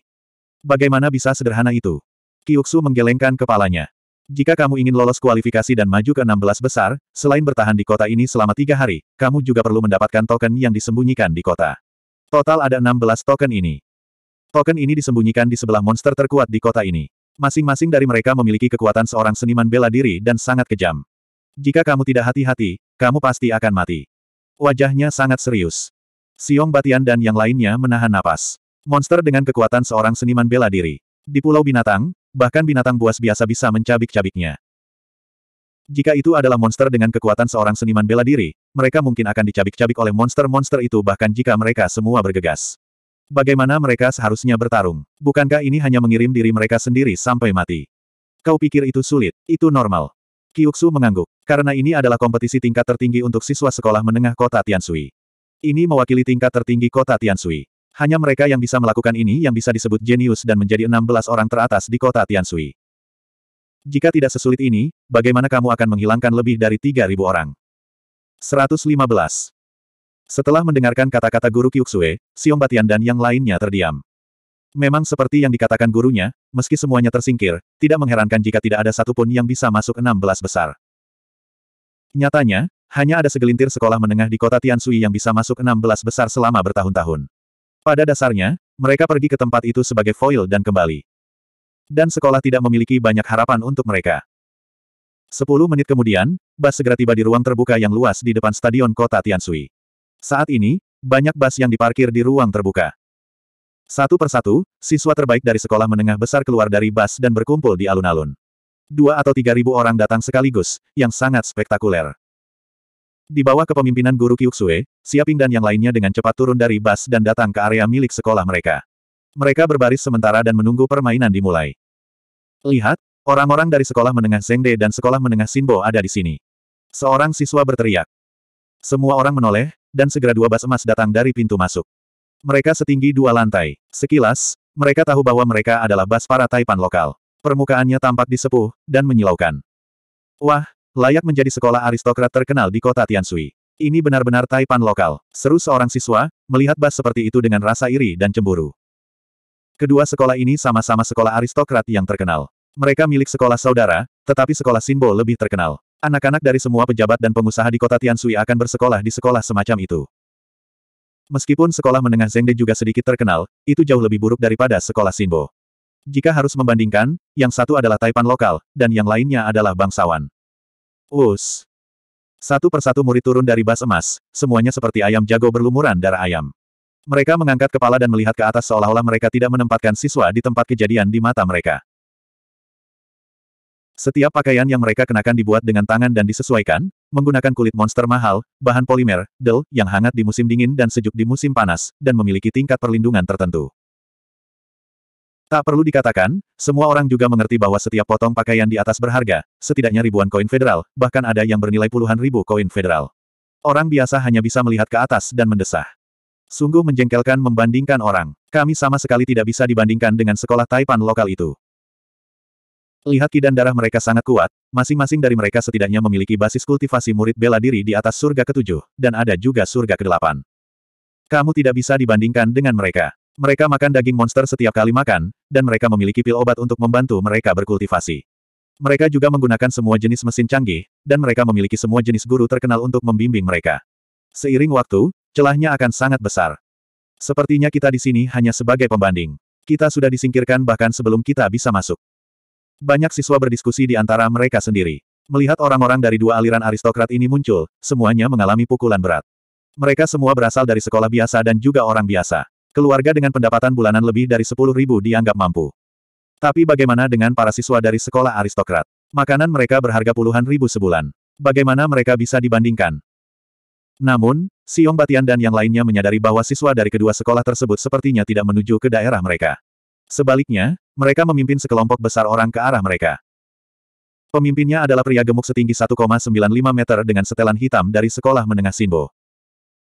Bagaimana bisa sederhana itu? Kyuksu menggelengkan kepalanya. Jika kamu ingin lolos kualifikasi dan maju ke 16 besar, selain bertahan di kota ini selama tiga hari, kamu juga perlu mendapatkan token yang disembunyikan di kota. Total ada 16 token ini. Token ini disembunyikan di sebelah monster terkuat di kota ini. Masing-masing dari mereka memiliki kekuatan seorang seniman bela diri dan sangat kejam. Jika kamu tidak hati-hati, kamu pasti akan mati. Wajahnya sangat serius. Siong Batian dan yang lainnya menahan napas. Monster dengan kekuatan seorang seniman bela diri. Di Pulau Binatang, bahkan binatang buas biasa bisa mencabik-cabiknya. Jika itu adalah monster dengan kekuatan seorang seniman bela diri, mereka mungkin akan dicabik-cabik oleh monster-monster itu bahkan jika mereka semua bergegas. Bagaimana mereka seharusnya bertarung? Bukankah ini hanya mengirim diri mereka sendiri sampai mati? Kau pikir itu sulit? Itu normal. Kyuksu mengangguk. Karena ini adalah kompetisi tingkat tertinggi untuk siswa sekolah menengah kota Tiansui. Ini mewakili tingkat tertinggi kota Tiansui. Hanya mereka yang bisa melakukan ini yang bisa disebut jenius dan menjadi 16 orang teratas di kota Tiansui. Jika tidak sesulit ini, bagaimana kamu akan menghilangkan lebih dari 3.000 orang? 115. Setelah mendengarkan kata-kata guru Kyuksue, Siom Batian dan yang lainnya terdiam. Memang seperti yang dikatakan gurunya, meski semuanya tersingkir, tidak mengherankan jika tidak ada satupun yang bisa masuk 16 besar. Nyatanya, hanya ada segelintir sekolah menengah di kota Tiansui yang bisa masuk 16 besar selama bertahun-tahun. Pada dasarnya, mereka pergi ke tempat itu sebagai foil dan kembali. Dan sekolah tidak memiliki banyak harapan untuk mereka. Sepuluh menit kemudian, Bas segera tiba di ruang terbuka yang luas di depan stadion kota Tiansui. Saat ini, banyak bus yang diparkir di ruang terbuka. Satu persatu, siswa terbaik dari sekolah menengah besar keluar dari bus dan berkumpul di alun-alun. Dua atau tiga ribu orang datang sekaligus, yang sangat spektakuler. Di bawah kepemimpinan guru Kyuksue, Siaping dan yang lainnya dengan cepat turun dari bus dan datang ke area milik sekolah mereka. Mereka berbaris sementara dan menunggu permainan dimulai. Lihat, orang-orang dari sekolah menengah Zengde dan sekolah menengah Sinbo ada di sini. Seorang siswa berteriak. Semua orang menoleh, dan segera dua bas emas datang dari pintu masuk. Mereka setinggi dua lantai. Sekilas, mereka tahu bahwa mereka adalah bas para Taipan lokal. Permukaannya tampak disepuh, dan menyilaukan. Wah, layak menjadi sekolah aristokrat terkenal di kota Tiansui. Ini benar-benar Taipan lokal, seru seorang siswa, melihat bas seperti itu dengan rasa iri dan cemburu. Kedua sekolah ini sama-sama sekolah aristokrat yang terkenal. Mereka milik sekolah saudara, tetapi sekolah simbol lebih terkenal. Anak-anak dari semua pejabat dan pengusaha di kota Tiansui akan bersekolah di sekolah semacam itu. Meskipun sekolah menengah Zengde juga sedikit terkenal, itu jauh lebih buruk daripada sekolah Sinbo. Jika harus membandingkan, yang satu adalah Taipan lokal, dan yang lainnya adalah bangsawan. Us. Satu persatu murid turun dari bas emas, semuanya seperti ayam jago berlumuran darah ayam. Mereka mengangkat kepala dan melihat ke atas seolah-olah mereka tidak menempatkan siswa di tempat kejadian di mata mereka. Setiap pakaian yang mereka kenakan dibuat dengan tangan dan disesuaikan, menggunakan kulit monster mahal, bahan polimer, del, yang hangat di musim dingin dan sejuk di musim panas, dan memiliki tingkat perlindungan tertentu. Tak perlu dikatakan, semua orang juga mengerti bahwa setiap potong pakaian di atas berharga, setidaknya ribuan koin federal, bahkan ada yang bernilai puluhan ribu koin federal. Orang biasa hanya bisa melihat ke atas dan mendesah. Sungguh menjengkelkan membandingkan orang. Kami sama sekali tidak bisa dibandingkan dengan sekolah Taipan lokal itu. Lihat kidan darah mereka sangat kuat, masing-masing dari mereka setidaknya memiliki basis kultivasi murid bela diri di atas surga ketujuh, dan ada juga surga kedelapan. Kamu tidak bisa dibandingkan dengan mereka. Mereka makan daging monster setiap kali makan, dan mereka memiliki pil obat untuk membantu mereka berkultivasi. Mereka juga menggunakan semua jenis mesin canggih, dan mereka memiliki semua jenis guru terkenal untuk membimbing mereka. Seiring waktu, celahnya akan sangat besar. Sepertinya kita di sini hanya sebagai pembanding. Kita sudah disingkirkan bahkan sebelum kita bisa masuk. Banyak siswa berdiskusi di antara mereka sendiri. Melihat orang-orang dari dua aliran aristokrat ini muncul, semuanya mengalami pukulan berat. Mereka semua berasal dari sekolah biasa dan juga orang biasa. Keluarga dengan pendapatan bulanan lebih dari ribu dianggap mampu. Tapi bagaimana dengan para siswa dari sekolah aristokrat? Makanan mereka berharga puluhan ribu sebulan. Bagaimana mereka bisa dibandingkan? Namun, Siong Batian dan yang lainnya menyadari bahwa siswa dari kedua sekolah tersebut sepertinya tidak menuju ke daerah mereka. Sebaliknya, mereka memimpin sekelompok besar orang ke arah mereka. Pemimpinnya adalah pria gemuk setinggi 1,95 meter dengan setelan hitam dari sekolah menengah Sinbo.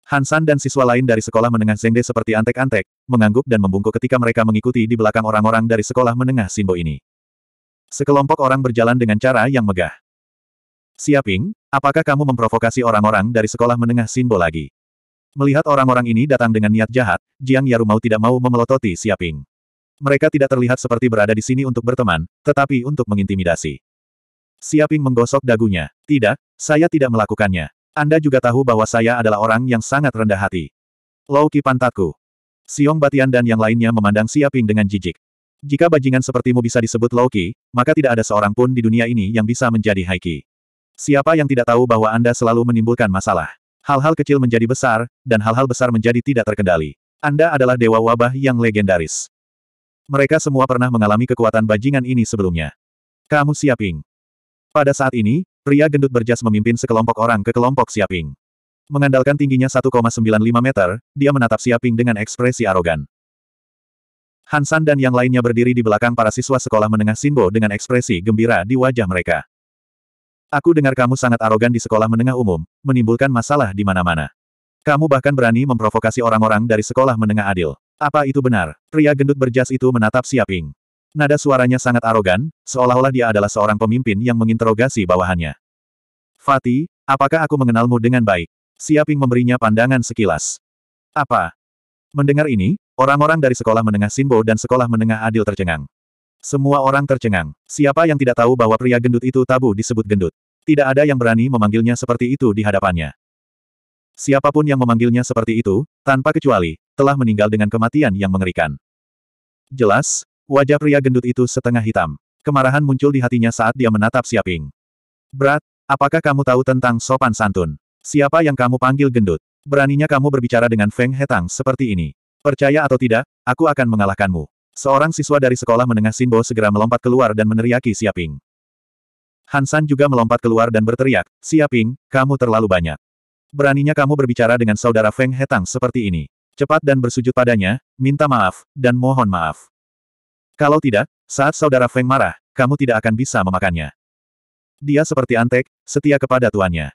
Hansan dan siswa lain dari sekolah menengah Zengde seperti antek-antek, mengangguk dan membungkuk ketika mereka mengikuti di belakang orang-orang dari sekolah menengah Sinbo ini. Sekelompok orang berjalan dengan cara yang megah. Siaping, apakah kamu memprovokasi orang-orang dari sekolah menengah Sinbo lagi? Melihat orang-orang ini datang dengan niat jahat, Jiang Yaru mau tidak mau memelototi Siaping. Mereka tidak terlihat seperti berada di sini untuk berteman, tetapi untuk mengintimidasi. Siaping menggosok dagunya. Tidak, saya tidak melakukannya. Anda juga tahu bahwa saya adalah orang yang sangat rendah hati. Ki pantaku. Siong Batian dan yang lainnya memandang Siaping dengan jijik. Jika bajingan sepertimu bisa disebut Ki, maka tidak ada seorang pun di dunia ini yang bisa menjadi Haiki. Siapa yang tidak tahu bahwa Anda selalu menimbulkan masalah? Hal-hal kecil menjadi besar, dan hal-hal besar menjadi tidak terkendali. Anda adalah dewa wabah yang legendaris. Mereka semua pernah mengalami kekuatan bajingan ini sebelumnya. Kamu Siaping. Pada saat ini, pria gendut berjas memimpin sekelompok orang ke kelompok Siaping. Mengandalkan tingginya 1,95 meter, dia menatap Siaping dengan ekspresi arogan. Hansan dan yang lainnya berdiri di belakang para siswa sekolah menengah Sinbo dengan ekspresi gembira di wajah mereka. Aku dengar kamu sangat arogan di sekolah menengah umum, menimbulkan masalah di mana-mana. Kamu bahkan berani memprovokasi orang-orang dari sekolah menengah adil. Apa itu benar? Pria gendut berjas itu menatap Siaping. Nada suaranya sangat arogan, seolah-olah dia adalah seorang pemimpin yang menginterogasi bawahannya. Fati, apakah aku mengenalmu dengan baik? Siaping memberinya pandangan sekilas. Apa? Mendengar ini, orang-orang dari sekolah menengah Sinbo dan sekolah menengah Adil tercengang. Semua orang tercengang. Siapa yang tidak tahu bahwa pria gendut itu tabu disebut gendut? Tidak ada yang berani memanggilnya seperti itu di hadapannya. Siapapun yang memanggilnya seperti itu, tanpa kecuali, telah meninggal dengan kematian yang mengerikan. Jelas, wajah pria gendut itu setengah hitam. Kemarahan muncul di hatinya saat dia menatap Siaping. Berat, apakah kamu tahu tentang sopan santun? Siapa yang kamu panggil gendut? Beraninya kamu berbicara dengan Feng Hetang seperti ini. Percaya atau tidak, aku akan mengalahkanmu. Seorang siswa dari sekolah menengah Sinbo segera melompat keluar dan meneriaki Siaping. Hansan juga melompat keluar dan berteriak, Siaping, kamu terlalu banyak. Beraninya kamu berbicara dengan saudara Feng Hetang seperti ini cepat dan bersujud padanya, minta maaf, dan mohon maaf. Kalau tidak, saat saudara Feng marah, kamu tidak akan bisa memakannya. Dia seperti antek, setia kepada tuannya.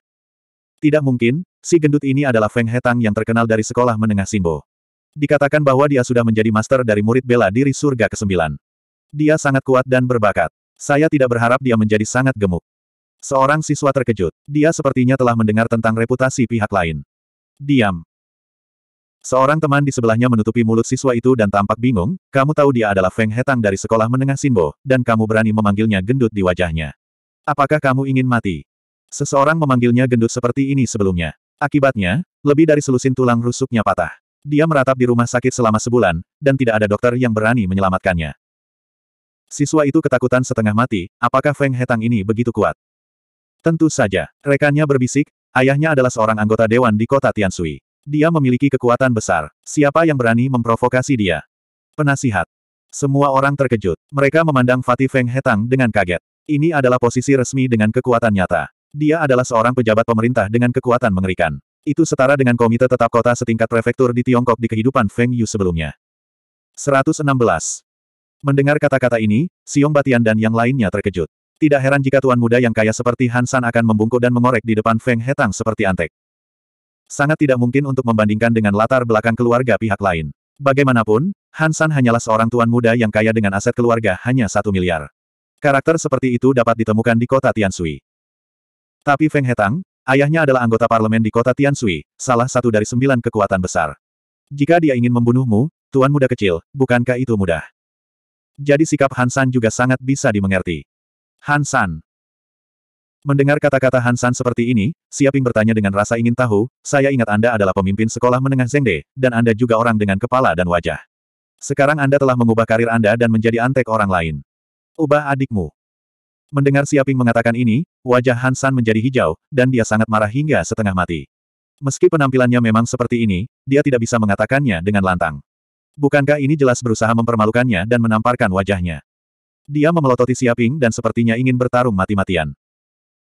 Tidak mungkin, si gendut ini adalah Feng Hetang yang terkenal dari sekolah menengah Simbo. Dikatakan bahwa dia sudah menjadi master dari murid bela diri surga ke-9. Dia sangat kuat dan berbakat. Saya tidak berharap dia menjadi sangat gemuk. Seorang siswa terkejut. Dia sepertinya telah mendengar tentang reputasi pihak lain. Diam. Seorang teman di sebelahnya menutupi mulut siswa itu dan tampak bingung, kamu tahu dia adalah Feng Hetang dari sekolah menengah Sinbo, dan kamu berani memanggilnya gendut di wajahnya. Apakah kamu ingin mati? Seseorang memanggilnya gendut seperti ini sebelumnya. Akibatnya, lebih dari selusin tulang rusuknya patah. Dia meratap di rumah sakit selama sebulan, dan tidak ada dokter yang berani menyelamatkannya. Siswa itu ketakutan setengah mati, apakah Feng Hetang ini begitu kuat? Tentu saja, rekannya berbisik, ayahnya adalah seorang anggota dewan di kota Tiansui. Dia memiliki kekuatan besar. Siapa yang berani memprovokasi dia? Penasihat. Semua orang terkejut. Mereka memandang Fatih Feng Hetang dengan kaget. Ini adalah posisi resmi dengan kekuatan nyata. Dia adalah seorang pejabat pemerintah dengan kekuatan mengerikan. Itu setara dengan komite tetap kota setingkat prefektur di Tiongkok di kehidupan Feng Yu sebelumnya. 116. Mendengar kata-kata ini, Siung Batian dan yang lainnya terkejut. Tidak heran jika tuan muda yang kaya seperti Hansan akan membungkuk dan mengorek di depan Feng Hetang seperti antek sangat tidak mungkin untuk membandingkan dengan latar belakang keluarga pihak lain. Bagaimanapun, Hansan hanyalah seorang tuan muda yang kaya dengan aset keluarga hanya satu miliar. Karakter seperti itu dapat ditemukan di kota Tiansui. Tapi Feng Hetang, ayahnya adalah anggota parlemen di kota Tiansui, salah satu dari sembilan kekuatan besar. Jika dia ingin membunuhmu, tuan muda kecil, bukankah itu mudah? Jadi sikap Hansan juga sangat bisa dimengerti. Hansan. Mendengar kata-kata Hansan seperti ini, Siaping bertanya dengan rasa ingin tahu, saya ingat Anda adalah pemimpin sekolah menengah Zengde, dan Anda juga orang dengan kepala dan wajah. Sekarang Anda telah mengubah karir Anda dan menjadi antek orang lain. Ubah adikmu. Mendengar Siaping mengatakan ini, wajah Hansan menjadi hijau, dan dia sangat marah hingga setengah mati. Meski penampilannya memang seperti ini, dia tidak bisa mengatakannya dengan lantang. Bukankah ini jelas berusaha mempermalukannya dan menamparkan wajahnya? Dia memelototi Siaping dan sepertinya ingin bertarung mati-matian.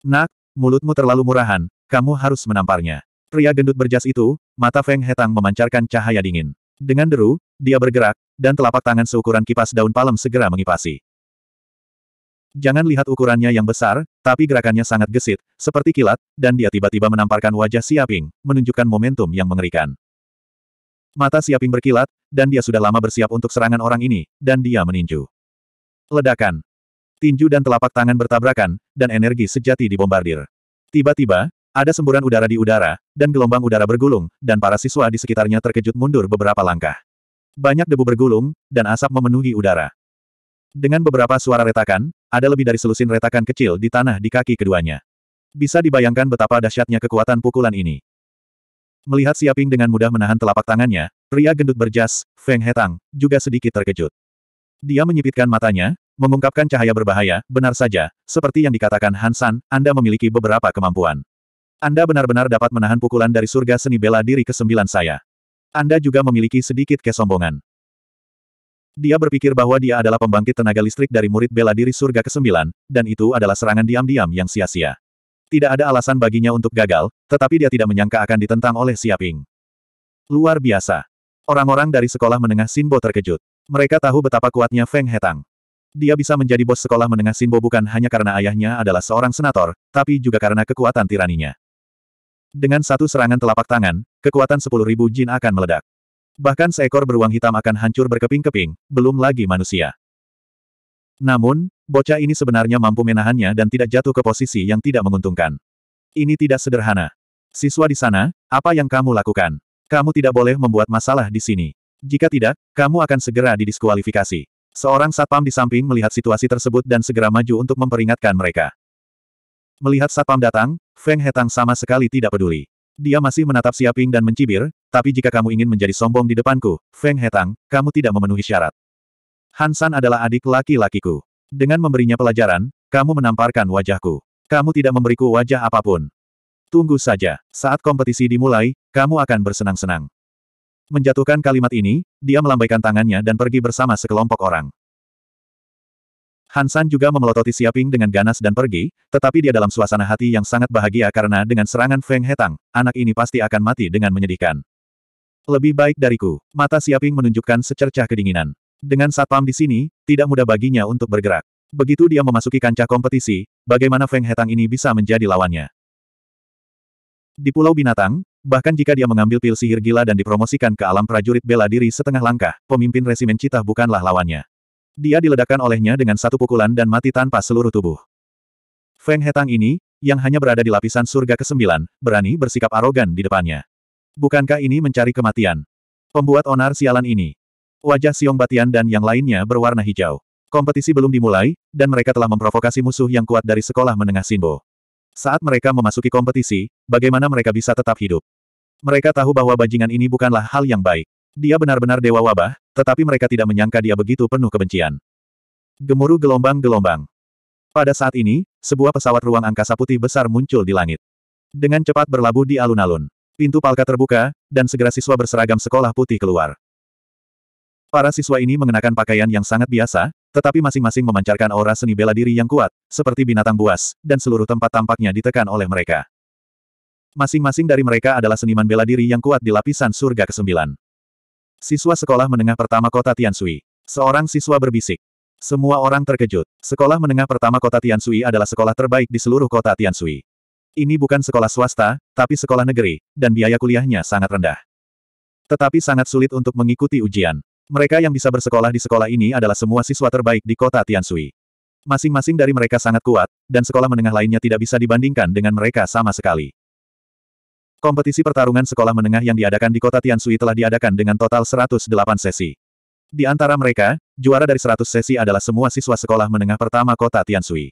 Nak, mulutmu terlalu murahan, kamu harus menamparnya. Pria gendut berjas itu, mata Feng Hetang memancarkan cahaya dingin. Dengan deru, dia bergerak, dan telapak tangan seukuran kipas daun palem segera mengipasi. Jangan lihat ukurannya yang besar, tapi gerakannya sangat gesit, seperti kilat, dan dia tiba-tiba menamparkan wajah Siaping, menunjukkan momentum yang mengerikan. Mata Siaping berkilat, dan dia sudah lama bersiap untuk serangan orang ini, dan dia meninju. Ledakan tinju dan telapak tangan bertabrakan, dan energi sejati dibombardir. Tiba-tiba, ada semburan udara di udara, dan gelombang udara bergulung, dan para siswa di sekitarnya terkejut mundur beberapa langkah. Banyak debu bergulung, dan asap memenuhi udara. Dengan beberapa suara retakan, ada lebih dari selusin retakan kecil di tanah di kaki keduanya. Bisa dibayangkan betapa dahsyatnya kekuatan pukulan ini. Melihat Siaping dengan mudah menahan telapak tangannya, pria gendut berjas, Feng Hetang, juga sedikit terkejut. Dia menyipitkan matanya, Mengungkapkan cahaya berbahaya, benar saja, seperti yang dikatakan Hansan, Anda memiliki beberapa kemampuan. Anda benar-benar dapat menahan pukulan dari surga seni bela diri ke sembilan saya. Anda juga memiliki sedikit kesombongan. Dia berpikir bahwa dia adalah pembangkit tenaga listrik dari murid bela diri surga ke-9, dan itu adalah serangan diam-diam yang sia-sia. Tidak ada alasan baginya untuk gagal, tetapi dia tidak menyangka akan ditentang oleh Siaping. Luar biasa. Orang-orang dari sekolah menengah Sinbo terkejut. Mereka tahu betapa kuatnya Feng Hetang. Dia bisa menjadi bos sekolah menengah Sinbo bukan hanya karena ayahnya adalah seorang senator, tapi juga karena kekuatan tiraninya. Dengan satu serangan telapak tangan, kekuatan 10.000 jin akan meledak. Bahkan seekor beruang hitam akan hancur berkeping-keping, belum lagi manusia. Namun, bocah ini sebenarnya mampu menahannya dan tidak jatuh ke posisi yang tidak menguntungkan. Ini tidak sederhana. Siswa di sana, apa yang kamu lakukan? Kamu tidak boleh membuat masalah di sini. Jika tidak, kamu akan segera didiskualifikasi. Seorang satpam di samping melihat situasi tersebut dan segera maju untuk memperingatkan mereka. Melihat satpam datang, Feng Hetang sama sekali tidak peduli. Dia masih menatap Siaping dan mencibir, tapi jika kamu ingin menjadi sombong di depanku, Feng Hetang, kamu tidak memenuhi syarat. Hansan adalah adik laki-lakiku. Dengan memberinya pelajaran, kamu menamparkan wajahku. Kamu tidak memberiku wajah apapun. Tunggu saja, saat kompetisi dimulai, kamu akan bersenang-senang. Menjatuhkan kalimat ini, dia melambaikan tangannya dan pergi bersama sekelompok orang. Hansan juga memelototi Siaping dengan ganas dan pergi, tetapi dia dalam suasana hati yang sangat bahagia karena dengan serangan Feng Hetang, anak ini pasti akan mati dengan menyedihkan. Lebih baik dariku, mata Siaping menunjukkan secercah kedinginan. Dengan satpam di sini, tidak mudah baginya untuk bergerak. Begitu dia memasuki kancah kompetisi, bagaimana Feng Hetang ini bisa menjadi lawannya? Di Pulau Binatang, Bahkan jika dia mengambil pil sihir gila dan dipromosikan ke alam prajurit bela diri setengah langkah, pemimpin resimen cita bukanlah lawannya. Dia diledakkan olehnya dengan satu pukulan dan mati tanpa seluruh tubuh. Feng Hetang ini, yang hanya berada di lapisan surga ke-9, berani bersikap arogan di depannya. Bukankah ini mencari kematian? Pembuat onar sialan ini. Wajah Siong Batian dan yang lainnya berwarna hijau. Kompetisi belum dimulai, dan mereka telah memprovokasi musuh yang kuat dari sekolah menengah Sinbo. Saat mereka memasuki kompetisi, bagaimana mereka bisa tetap hidup? Mereka tahu bahwa bajingan ini bukanlah hal yang baik. Dia benar-benar dewa wabah, tetapi mereka tidak menyangka dia begitu penuh kebencian. Gemuruh gelombang-gelombang. Pada saat ini, sebuah pesawat ruang angkasa putih besar muncul di langit. Dengan cepat berlabuh di alun-alun. Pintu palka terbuka, dan segera siswa berseragam sekolah putih keluar. Para siswa ini mengenakan pakaian yang sangat biasa, tetapi masing-masing memancarkan aura seni bela diri yang kuat, seperti binatang buas, dan seluruh tempat tampaknya ditekan oleh mereka. Masing-masing dari mereka adalah seniman bela diri yang kuat di lapisan surga ke-9. Siswa sekolah menengah pertama kota Tiansui. Seorang siswa berbisik. Semua orang terkejut. Sekolah menengah pertama kota Tiansui adalah sekolah terbaik di seluruh kota Tiansui. Ini bukan sekolah swasta, tapi sekolah negeri, dan biaya kuliahnya sangat rendah. Tetapi sangat sulit untuk mengikuti ujian. Mereka yang bisa bersekolah di sekolah ini adalah semua siswa terbaik di kota Tiansui. Masing-masing dari mereka sangat kuat, dan sekolah menengah lainnya tidak bisa dibandingkan dengan mereka sama sekali. Kompetisi pertarungan sekolah menengah yang diadakan di kota Tiansui telah diadakan dengan total 108 sesi. Di antara mereka, juara dari 100 sesi adalah semua siswa sekolah menengah pertama kota Tiansui.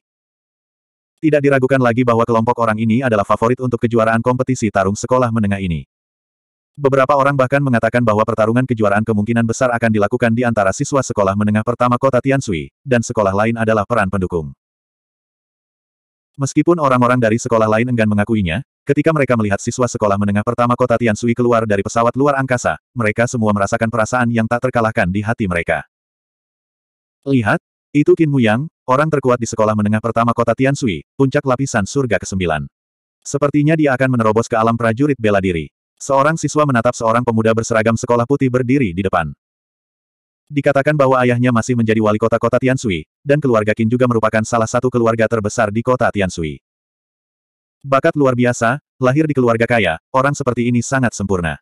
Tidak diragukan lagi bahwa kelompok orang ini adalah favorit untuk kejuaraan kompetisi tarung sekolah menengah ini. Beberapa orang bahkan mengatakan bahwa pertarungan kejuaraan kemungkinan besar akan dilakukan di antara siswa sekolah menengah pertama kota Tiansui, dan sekolah lain adalah peran pendukung. Meskipun orang-orang dari sekolah lain enggan mengakuinya, ketika mereka melihat siswa sekolah menengah pertama kota Tiansui keluar dari pesawat luar angkasa, mereka semua merasakan perasaan yang tak terkalahkan di hati mereka. Lihat, itu Qin Muyang, orang terkuat di sekolah menengah pertama kota Tiansui, puncak lapisan surga ke-9. Sepertinya dia akan menerobos ke alam prajurit bela diri. Seorang siswa menatap seorang pemuda berseragam sekolah putih berdiri di depan. Dikatakan bahwa ayahnya masih menjadi wali kota kota Tiansui, dan keluarga Qin juga merupakan salah satu keluarga terbesar di kota Tiansui. Bakat luar biasa, lahir di keluarga kaya, orang seperti ini sangat sempurna.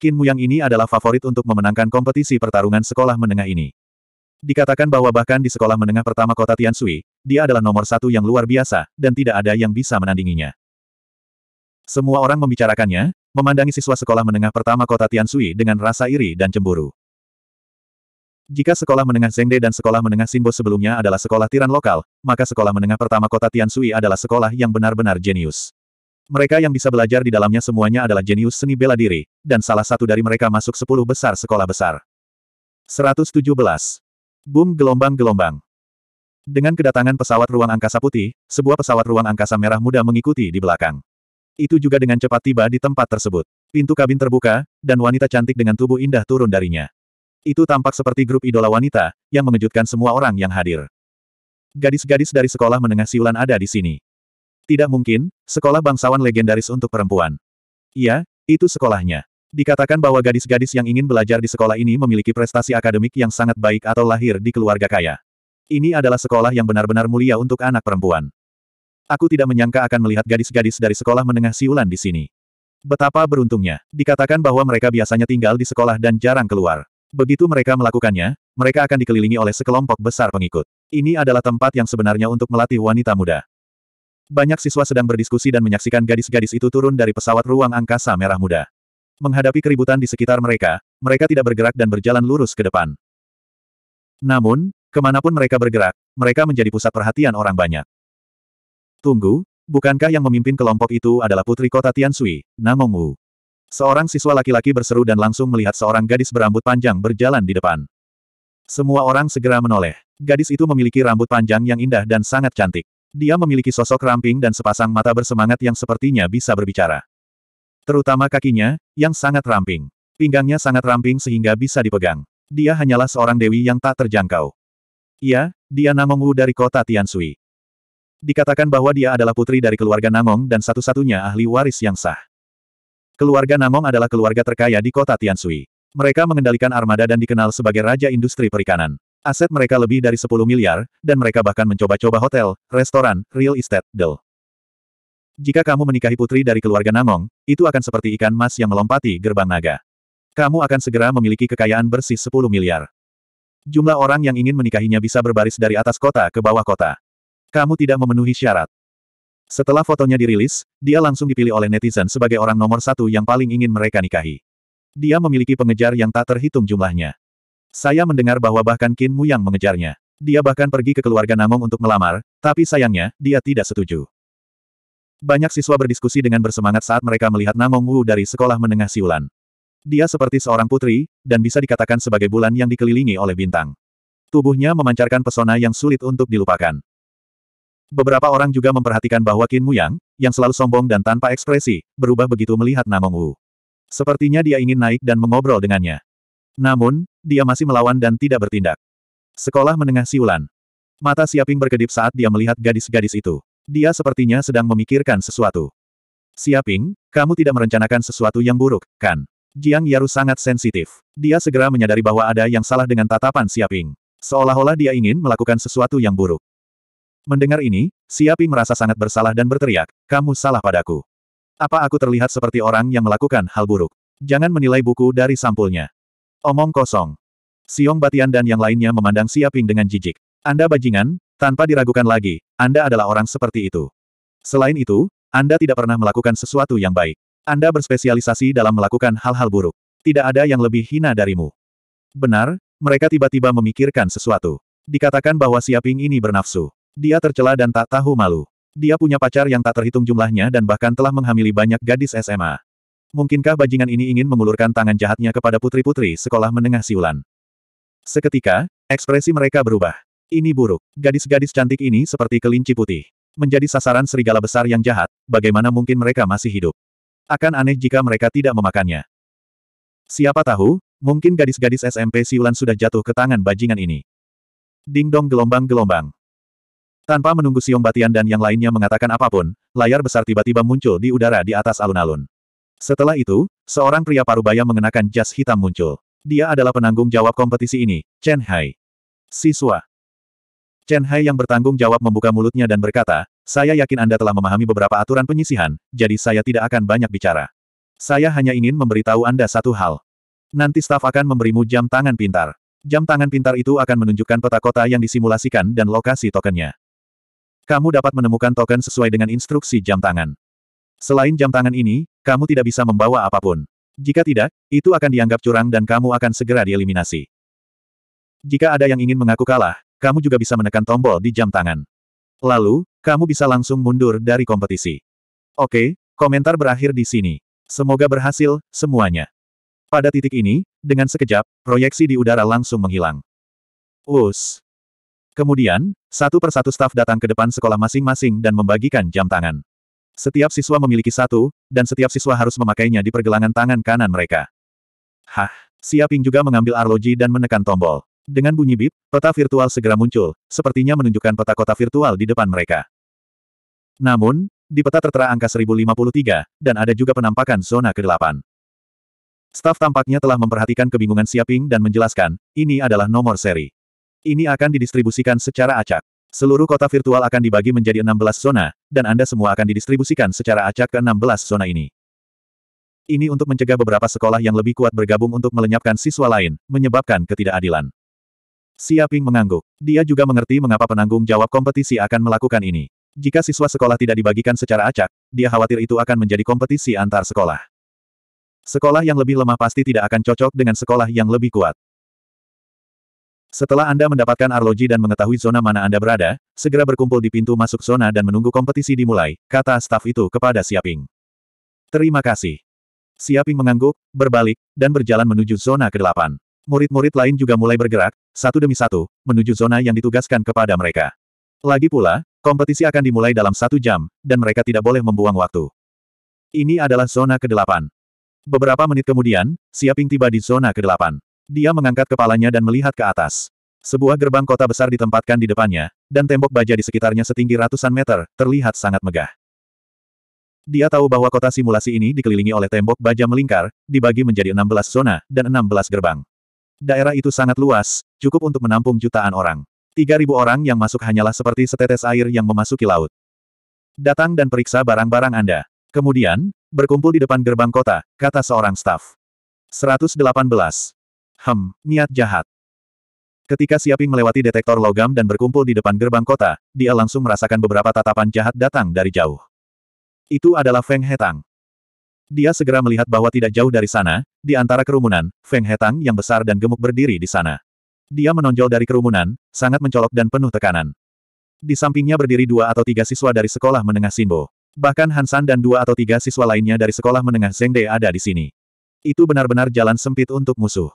Qin yang ini adalah favorit untuk memenangkan kompetisi pertarungan sekolah menengah ini. Dikatakan bahwa bahkan di sekolah menengah pertama kota Tiansui, dia adalah nomor satu yang luar biasa, dan tidak ada yang bisa menandinginya. Semua orang membicarakannya, memandangi siswa sekolah menengah pertama kota Tiansui dengan rasa iri dan cemburu. Jika sekolah menengah Zengde dan sekolah menengah Sinbo sebelumnya adalah sekolah tiran lokal, maka sekolah menengah pertama kota Tiansui adalah sekolah yang benar-benar jenius. Mereka yang bisa belajar di dalamnya semuanya adalah jenius seni bela diri, dan salah satu dari mereka masuk 10 besar sekolah besar. 117. Boom gelombang-gelombang. Dengan kedatangan pesawat ruang angkasa putih, sebuah pesawat ruang angkasa merah muda mengikuti di belakang. Itu juga dengan cepat tiba di tempat tersebut. Pintu kabin terbuka, dan wanita cantik dengan tubuh indah turun darinya. Itu tampak seperti grup idola wanita, yang mengejutkan semua orang yang hadir. Gadis-gadis dari sekolah menengah siulan ada di sini. Tidak mungkin, sekolah bangsawan legendaris untuk perempuan. Iya, itu sekolahnya. Dikatakan bahwa gadis-gadis yang ingin belajar di sekolah ini memiliki prestasi akademik yang sangat baik atau lahir di keluarga kaya. Ini adalah sekolah yang benar-benar mulia untuk anak perempuan. Aku tidak menyangka akan melihat gadis-gadis dari sekolah menengah siulan di sini. Betapa beruntungnya, dikatakan bahwa mereka biasanya tinggal di sekolah dan jarang keluar. Begitu mereka melakukannya, mereka akan dikelilingi oleh sekelompok besar pengikut. Ini adalah tempat yang sebenarnya untuk melatih wanita muda. Banyak siswa sedang berdiskusi dan menyaksikan gadis-gadis itu turun dari pesawat ruang angkasa merah muda. Menghadapi keributan di sekitar mereka, mereka tidak bergerak dan berjalan lurus ke depan. Namun, kemanapun mereka bergerak, mereka menjadi pusat perhatian orang banyak. Tunggu, bukankah yang memimpin kelompok itu adalah putri kota Tian Namong Wu? Seorang siswa laki-laki berseru dan langsung melihat seorang gadis berambut panjang berjalan di depan. Semua orang segera menoleh. Gadis itu memiliki rambut panjang yang indah dan sangat cantik. Dia memiliki sosok ramping dan sepasang mata bersemangat yang sepertinya bisa berbicara. Terutama kakinya, yang sangat ramping. Pinggangnya sangat ramping sehingga bisa dipegang. Dia hanyalah seorang dewi yang tak terjangkau. Iya, dia Namongwu dari kota Tiansui. Dikatakan bahwa dia adalah putri dari keluarga Namong dan satu-satunya ahli waris yang sah. Keluarga Namong adalah keluarga terkaya di kota Tiansui. Mereka mengendalikan armada dan dikenal sebagai raja industri perikanan. Aset mereka lebih dari 10 miliar, dan mereka bahkan mencoba-coba hotel, restoran, real estate, del. Jika kamu menikahi putri dari keluarga Namong, itu akan seperti ikan mas yang melompati gerbang naga. Kamu akan segera memiliki kekayaan bersih 10 miliar. Jumlah orang yang ingin menikahinya bisa berbaris dari atas kota ke bawah kota. Kamu tidak memenuhi syarat. Setelah fotonya dirilis, dia langsung dipilih oleh netizen sebagai orang nomor satu yang paling ingin mereka nikahi. Dia memiliki pengejar yang tak terhitung jumlahnya. Saya mendengar bahwa bahkan Qin Mu yang mengejarnya. Dia bahkan pergi ke keluarga Namong untuk melamar, tapi sayangnya, dia tidak setuju. Banyak siswa berdiskusi dengan bersemangat saat mereka melihat Namong Wu dari sekolah menengah Siulan. Dia seperti seorang putri, dan bisa dikatakan sebagai bulan yang dikelilingi oleh bintang. Tubuhnya memancarkan pesona yang sulit untuk dilupakan. Beberapa orang juga memperhatikan bahwa Qin Muyang, yang selalu sombong dan tanpa ekspresi, berubah begitu melihat Namong Wu. Sepertinya dia ingin naik dan mengobrol dengannya. Namun, dia masih melawan dan tidak bertindak. Sekolah menengah siulan. Mata Siaping berkedip saat dia melihat gadis-gadis itu. Dia sepertinya sedang memikirkan sesuatu. Siaping, kamu tidak merencanakan sesuatu yang buruk, kan? Jiang Yaru sangat sensitif. Dia segera menyadari bahwa ada yang salah dengan tatapan Siaping. Seolah-olah dia ingin melakukan sesuatu yang buruk. Mendengar ini, Siapi merasa sangat bersalah dan berteriak, kamu salah padaku. Apa aku terlihat seperti orang yang melakukan hal buruk? Jangan menilai buku dari sampulnya. Omong kosong. Siong Batian dan yang lainnya memandang Siaping dengan jijik. Anda bajingan, tanpa diragukan lagi, Anda adalah orang seperti itu. Selain itu, Anda tidak pernah melakukan sesuatu yang baik. Anda berspesialisasi dalam melakukan hal-hal buruk. Tidak ada yang lebih hina darimu. Benar, mereka tiba-tiba memikirkan sesuatu. Dikatakan bahwa Siaping ini bernafsu. Dia tercela dan tak tahu malu. Dia punya pacar yang tak terhitung jumlahnya dan bahkan telah menghamili banyak gadis SMA. Mungkinkah bajingan ini ingin mengulurkan tangan jahatnya kepada putri-putri sekolah menengah siulan? Seketika, ekspresi mereka berubah. Ini buruk. Gadis-gadis cantik ini seperti kelinci putih. Menjadi sasaran serigala besar yang jahat, bagaimana mungkin mereka masih hidup? Akan aneh jika mereka tidak memakannya. Siapa tahu, mungkin gadis-gadis SMP siulan sudah jatuh ke tangan bajingan ini. Ding dong gelombang-gelombang. Tanpa menunggu Siung Batian dan yang lainnya mengatakan apapun, layar besar tiba-tiba muncul di udara di atas alun-alun. Setelah itu, seorang pria parubaya mengenakan jas hitam muncul. Dia adalah penanggung jawab kompetisi ini, Chen Hai. Siswa. Chen Hai yang bertanggung jawab membuka mulutnya dan berkata, saya yakin Anda telah memahami beberapa aturan penyisihan, jadi saya tidak akan banyak bicara. Saya hanya ingin memberitahu Anda satu hal. Nanti staf akan memberimu jam tangan pintar. Jam tangan pintar itu akan menunjukkan peta kota yang disimulasikan dan lokasi tokennya kamu dapat menemukan token sesuai dengan instruksi jam tangan. Selain jam tangan ini, kamu tidak bisa membawa apapun. Jika tidak, itu akan dianggap curang dan kamu akan segera dieliminasi. Jika ada yang ingin mengaku kalah, kamu juga bisa menekan tombol di jam tangan. Lalu, kamu bisa langsung mundur dari kompetisi. Oke, komentar berakhir di sini. Semoga berhasil, semuanya. Pada titik ini, dengan sekejap, proyeksi di udara langsung menghilang. Us. Kemudian, satu persatu staf datang ke depan sekolah masing-masing dan membagikan jam tangan. Setiap siswa memiliki satu, dan setiap siswa harus memakainya di pergelangan tangan kanan mereka. Hah, Siaping juga mengambil arloji dan menekan tombol. Dengan bunyi bip, peta virtual segera muncul, sepertinya menunjukkan peta kota virtual di depan mereka. Namun, di peta tertera angka 1053, dan ada juga penampakan zona ke-8. Staf tampaknya telah memperhatikan kebingungan Siaping dan menjelaskan, ini adalah nomor seri. Ini akan didistribusikan secara acak. Seluruh kota virtual akan dibagi menjadi 16 zona, dan Anda semua akan didistribusikan secara acak ke 16 zona ini. Ini untuk mencegah beberapa sekolah yang lebih kuat bergabung untuk melenyapkan siswa lain, menyebabkan ketidakadilan. Siaping mengangguk. Dia juga mengerti mengapa penanggung jawab kompetisi akan melakukan ini. Jika siswa sekolah tidak dibagikan secara acak, dia khawatir itu akan menjadi kompetisi antar sekolah. Sekolah yang lebih lemah pasti tidak akan cocok dengan sekolah yang lebih kuat. Setelah Anda mendapatkan arloji dan mengetahui zona mana Anda berada, segera berkumpul di pintu masuk zona dan menunggu kompetisi dimulai, kata staf itu kepada Siaping. Terima kasih. Siaping mengangguk, berbalik, dan berjalan menuju zona ke-8. Murid-murid lain juga mulai bergerak, satu demi satu, menuju zona yang ditugaskan kepada mereka. Lagi pula, kompetisi akan dimulai dalam satu jam, dan mereka tidak boleh membuang waktu. Ini adalah zona ke-8. Beberapa menit kemudian, Siaping tiba di zona ke-8. Dia mengangkat kepalanya dan melihat ke atas. Sebuah gerbang kota besar ditempatkan di depannya, dan tembok baja di sekitarnya setinggi ratusan meter, terlihat sangat megah. Dia tahu bahwa kota simulasi ini dikelilingi oleh tembok baja melingkar, dibagi menjadi 16 zona, dan 16 gerbang. Daerah itu sangat luas, cukup untuk menampung jutaan orang. 3.000 orang yang masuk hanyalah seperti setetes air yang memasuki laut. Datang dan periksa barang-barang Anda. Kemudian, berkumpul di depan gerbang kota, kata seorang staf. 118. Hem, niat jahat. Ketika Siaping melewati detektor logam dan berkumpul di depan gerbang kota, dia langsung merasakan beberapa tatapan jahat datang dari jauh. Itu adalah Feng Hetang. Dia segera melihat bahwa tidak jauh dari sana, di antara kerumunan, Feng Hetang yang besar dan gemuk berdiri di sana. Dia menonjol dari kerumunan, sangat mencolok dan penuh tekanan. Di sampingnya berdiri dua atau tiga siswa dari sekolah menengah Simbo. Bahkan Hansan dan dua atau tiga siswa lainnya dari sekolah menengah Zengde ada di sini. Itu benar-benar jalan sempit untuk musuh.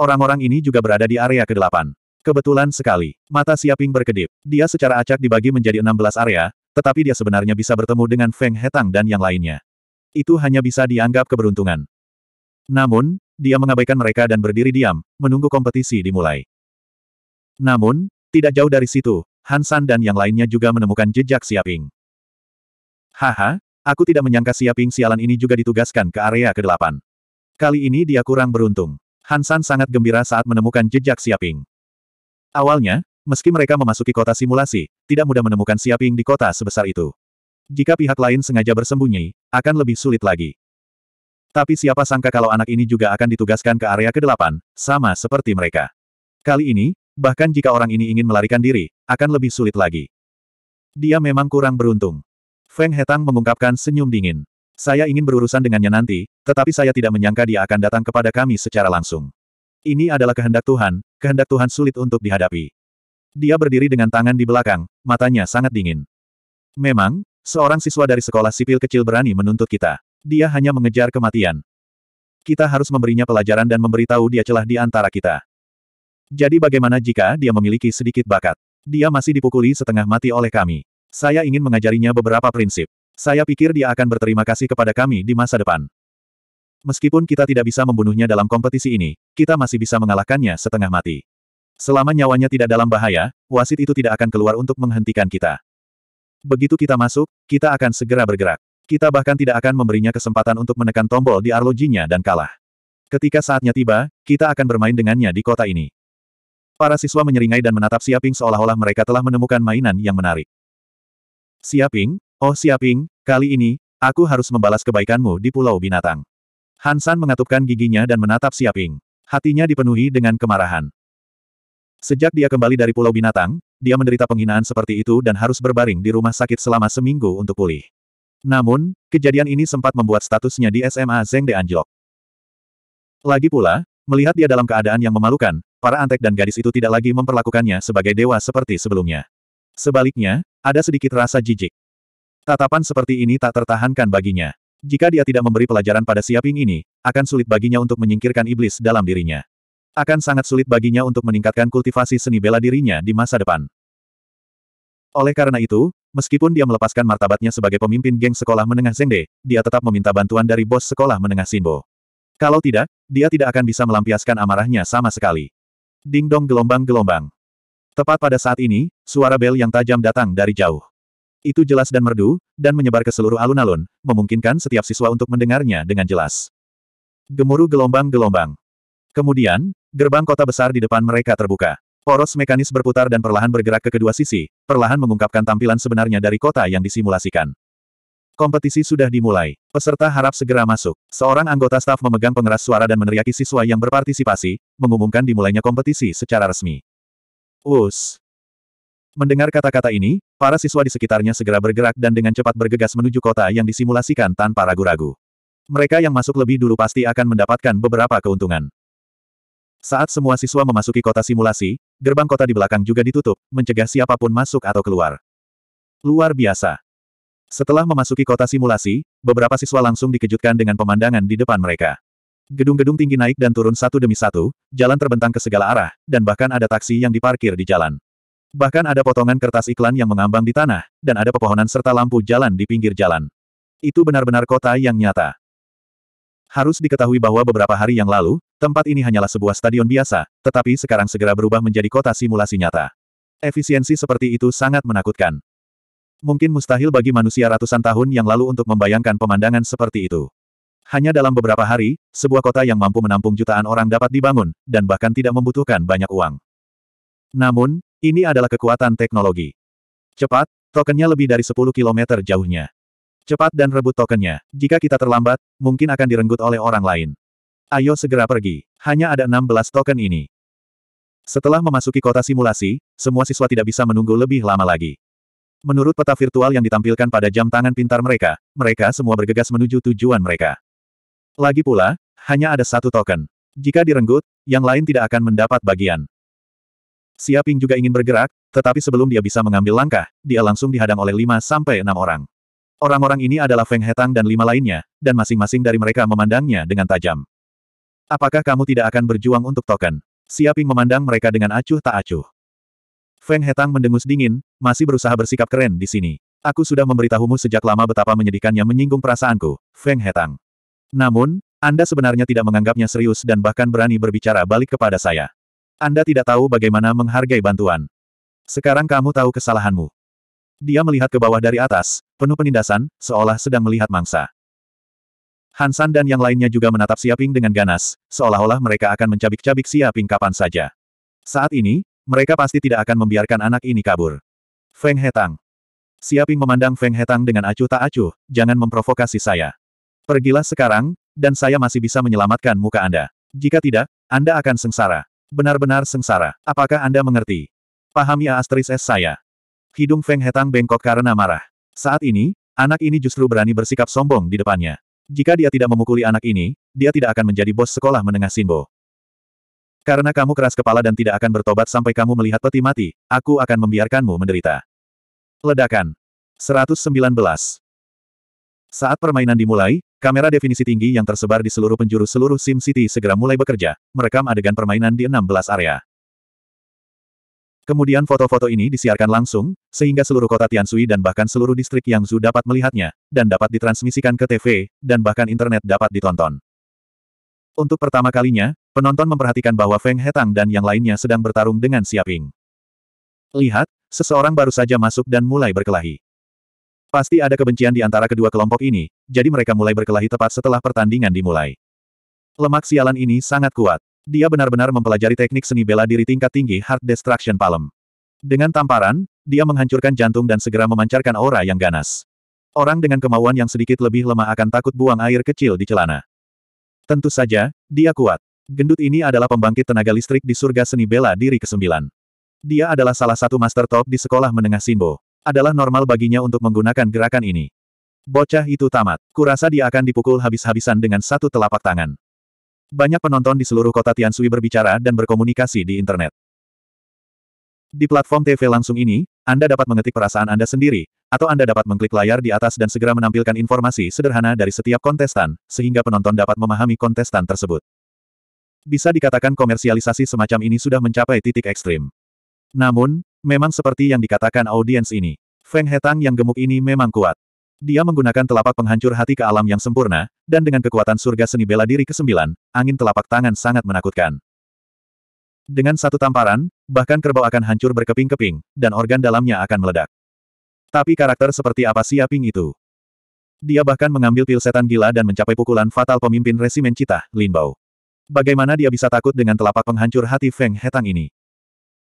Orang-orang ini juga berada di area ke-8. Kebetulan sekali, mata Siaping berkedip. Dia secara acak dibagi menjadi 16 area, tetapi dia sebenarnya bisa bertemu dengan Feng Hetang dan yang lainnya. Itu hanya bisa dianggap keberuntungan. Namun, dia mengabaikan mereka dan berdiri diam, menunggu kompetisi dimulai. Namun, tidak jauh dari situ, Hansan dan yang lainnya juga menemukan jejak Siaping. Haha, aku tidak menyangka Siaping sialan ini juga ditugaskan ke area ke-8. Kali ini dia kurang beruntung. Hansan sangat gembira saat menemukan jejak Siaping. Awalnya, meski mereka memasuki kota simulasi, tidak mudah menemukan Siaping di kota sebesar itu. Jika pihak lain sengaja bersembunyi, akan lebih sulit lagi. Tapi siapa sangka kalau anak ini juga akan ditugaskan ke area ke-8, sama seperti mereka. Kali ini, bahkan jika orang ini ingin melarikan diri, akan lebih sulit lagi. Dia memang kurang beruntung. Feng Hetang mengungkapkan senyum dingin. Saya ingin berurusan dengannya nanti, tetapi saya tidak menyangka dia akan datang kepada kami secara langsung. Ini adalah kehendak Tuhan, kehendak Tuhan sulit untuk dihadapi. Dia berdiri dengan tangan di belakang, matanya sangat dingin. Memang, seorang siswa dari sekolah sipil kecil berani menuntut kita. Dia hanya mengejar kematian. Kita harus memberinya pelajaran dan memberitahu dia celah di antara kita. Jadi bagaimana jika dia memiliki sedikit bakat? Dia masih dipukuli setengah mati oleh kami. Saya ingin mengajarinya beberapa prinsip. Saya pikir dia akan berterima kasih kepada kami di masa depan. Meskipun kita tidak bisa membunuhnya dalam kompetisi ini, kita masih bisa mengalahkannya setengah mati. Selama nyawanya tidak dalam bahaya, wasit itu tidak akan keluar untuk menghentikan kita. Begitu kita masuk, kita akan segera bergerak. Kita bahkan tidak akan memberinya kesempatan untuk menekan tombol di arlojinya dan kalah. Ketika saatnya tiba, kita akan bermain dengannya di kota ini. Para siswa menyeringai dan menatap Siaping seolah-olah mereka telah menemukan mainan yang menarik. Siaping, Oh Siaping, kali ini, aku harus membalas kebaikanmu di Pulau Binatang. Hansan mengatupkan giginya dan menatap Siaping. Hatinya dipenuhi dengan kemarahan. Sejak dia kembali dari Pulau Binatang, dia menderita penghinaan seperti itu dan harus berbaring di rumah sakit selama seminggu untuk pulih. Namun, kejadian ini sempat membuat statusnya di SMA Zeng De anjlok. Lagi pula, melihat dia dalam keadaan yang memalukan, para antek dan gadis itu tidak lagi memperlakukannya sebagai dewa seperti sebelumnya. Sebaliknya, ada sedikit rasa jijik. Tatapan seperti ini tak tertahankan baginya. Jika dia tidak memberi pelajaran pada Siaping ini, akan sulit baginya untuk menyingkirkan iblis dalam dirinya. Akan sangat sulit baginya untuk meningkatkan kultivasi seni bela dirinya di masa depan. Oleh karena itu, meskipun dia melepaskan martabatnya sebagai pemimpin geng sekolah menengah Zengde, dia tetap meminta bantuan dari bos sekolah menengah Simbo. Kalau tidak, dia tidak akan bisa melampiaskan amarahnya sama sekali. Ding dong gelombang-gelombang. Tepat pada saat ini, suara bel yang tajam datang dari jauh. Itu jelas dan merdu, dan menyebar ke seluruh alun-alun, memungkinkan setiap siswa untuk mendengarnya dengan jelas. Gemuruh gelombang-gelombang. Kemudian, gerbang kota besar di depan mereka terbuka. Poros mekanis berputar dan perlahan bergerak ke kedua sisi, perlahan mengungkapkan tampilan sebenarnya dari kota yang disimulasikan. Kompetisi sudah dimulai. Peserta harap segera masuk. Seorang anggota staf memegang pengeras suara dan meneriaki siswa yang berpartisipasi, mengumumkan dimulainya kompetisi secara resmi. Us. Mendengar kata-kata ini, para siswa di sekitarnya segera bergerak dan dengan cepat bergegas menuju kota yang disimulasikan tanpa ragu-ragu. Mereka yang masuk lebih dulu pasti akan mendapatkan beberapa keuntungan. Saat semua siswa memasuki kota simulasi, gerbang kota di belakang juga ditutup, mencegah siapapun masuk atau keluar. Luar biasa. Setelah memasuki kota simulasi, beberapa siswa langsung dikejutkan dengan pemandangan di depan mereka. Gedung-gedung tinggi naik dan turun satu demi satu, jalan terbentang ke segala arah, dan bahkan ada taksi yang diparkir di jalan. Bahkan ada potongan kertas iklan yang mengambang di tanah, dan ada pepohonan serta lampu jalan di pinggir jalan. Itu benar-benar kota yang nyata. Harus diketahui bahwa beberapa hari yang lalu, tempat ini hanyalah sebuah stadion biasa, tetapi sekarang segera berubah menjadi kota simulasi nyata. Efisiensi seperti itu sangat menakutkan. Mungkin mustahil bagi manusia ratusan tahun yang lalu untuk membayangkan pemandangan seperti itu. Hanya dalam beberapa hari, sebuah kota yang mampu menampung jutaan orang dapat dibangun, dan bahkan tidak membutuhkan banyak uang. Namun, ini adalah kekuatan teknologi. Cepat, tokennya lebih dari 10 km jauhnya. Cepat dan rebut tokennya. Jika kita terlambat, mungkin akan direnggut oleh orang lain. Ayo segera pergi. Hanya ada 16 token ini. Setelah memasuki kota simulasi, semua siswa tidak bisa menunggu lebih lama lagi. Menurut peta virtual yang ditampilkan pada jam tangan pintar mereka, mereka semua bergegas menuju tujuan mereka. Lagi pula, hanya ada satu token. Jika direnggut, yang lain tidak akan mendapat bagian. Siaping juga ingin bergerak, tetapi sebelum dia bisa mengambil langkah, dia langsung dihadang oleh lima sampai enam orang. Orang-orang ini adalah Feng Hetang dan lima lainnya, dan masing-masing dari mereka memandangnya dengan tajam. Apakah kamu tidak akan berjuang untuk token? Siaping memandang mereka dengan acuh tak acuh. Feng Hetang mendengus dingin, masih berusaha bersikap keren di sini. Aku sudah memberitahumu sejak lama betapa menyedihkannya menyinggung perasaanku, Feng Hetang. Namun, Anda sebenarnya tidak menganggapnya serius dan bahkan berani berbicara balik kepada saya. Anda tidak tahu bagaimana menghargai bantuan. Sekarang kamu tahu kesalahanmu. Dia melihat ke bawah dari atas, penuh penindasan, seolah sedang melihat mangsa. Hansan dan yang lainnya juga menatap Siaping dengan ganas, seolah-olah mereka akan mencabik-cabik Siaping kapan saja. Saat ini, mereka pasti tidak akan membiarkan anak ini kabur. Feng Hetang. Siaping memandang Feng Hetang dengan acuh tak acuh, jangan memprovokasi saya. Pergilah sekarang, dan saya masih bisa menyelamatkan muka Anda. Jika tidak, Anda akan sengsara. Benar-benar sengsara. Apakah Anda mengerti? Pahami A ya, S saya. Hidung Feng Hetang bengkok karena marah. Saat ini, anak ini justru berani bersikap sombong di depannya. Jika dia tidak memukuli anak ini, dia tidak akan menjadi bos sekolah menengah Sinbo. Karena kamu keras kepala dan tidak akan bertobat sampai kamu melihat peti mati, aku akan membiarkanmu menderita. Ledakan. 119. Saat permainan dimulai, Kamera definisi tinggi yang tersebar di seluruh penjuru seluruh Sim City segera mulai bekerja, merekam adegan permainan di 16 area. Kemudian foto-foto ini disiarkan langsung, sehingga seluruh kota Tiansui dan bahkan seluruh distrik yang Zhu dapat melihatnya, dan dapat ditransmisikan ke TV, dan bahkan internet dapat ditonton. Untuk pertama kalinya, penonton memperhatikan bahwa Feng Hetang dan yang lainnya sedang bertarung dengan Xiaping. Lihat, seseorang baru saja masuk dan mulai berkelahi. Pasti ada kebencian di antara kedua kelompok ini, jadi mereka mulai berkelahi tepat setelah pertandingan dimulai. Lemak sialan ini sangat kuat. Dia benar-benar mempelajari teknik seni bela diri tingkat tinggi Heart Destruction Palm. Dengan tamparan, dia menghancurkan jantung dan segera memancarkan aura yang ganas. Orang dengan kemauan yang sedikit lebih lemah akan takut buang air kecil di celana. Tentu saja, dia kuat. Gendut ini adalah pembangkit tenaga listrik di surga seni bela diri ke-9. Dia adalah salah satu master top di sekolah menengah Simbo. Adalah normal baginya untuk menggunakan gerakan ini. Bocah itu tamat. Kurasa dia akan dipukul habis-habisan dengan satu telapak tangan. Banyak penonton di seluruh kota Tiansui berbicara dan berkomunikasi di internet. Di platform TV langsung ini, Anda dapat mengetik perasaan Anda sendiri, atau Anda dapat mengklik layar di atas dan segera menampilkan informasi sederhana dari setiap kontestan, sehingga penonton dapat memahami kontestan tersebut. Bisa dikatakan komersialisasi semacam ini sudah mencapai titik ekstrim. Namun, Memang seperti yang dikatakan audiens ini. Feng Hetang yang gemuk ini memang kuat. Dia menggunakan telapak penghancur hati ke alam yang sempurna, dan dengan kekuatan surga seni bela diri ke-9, angin telapak tangan sangat menakutkan. Dengan satu tamparan, bahkan kerbau akan hancur berkeping-keping, dan organ dalamnya akan meledak. Tapi karakter seperti apa si Aping itu? Dia bahkan mengambil pil setan gila dan mencapai pukulan fatal pemimpin resimen cita, Bao. Bagaimana dia bisa takut dengan telapak penghancur hati Feng Hetang ini?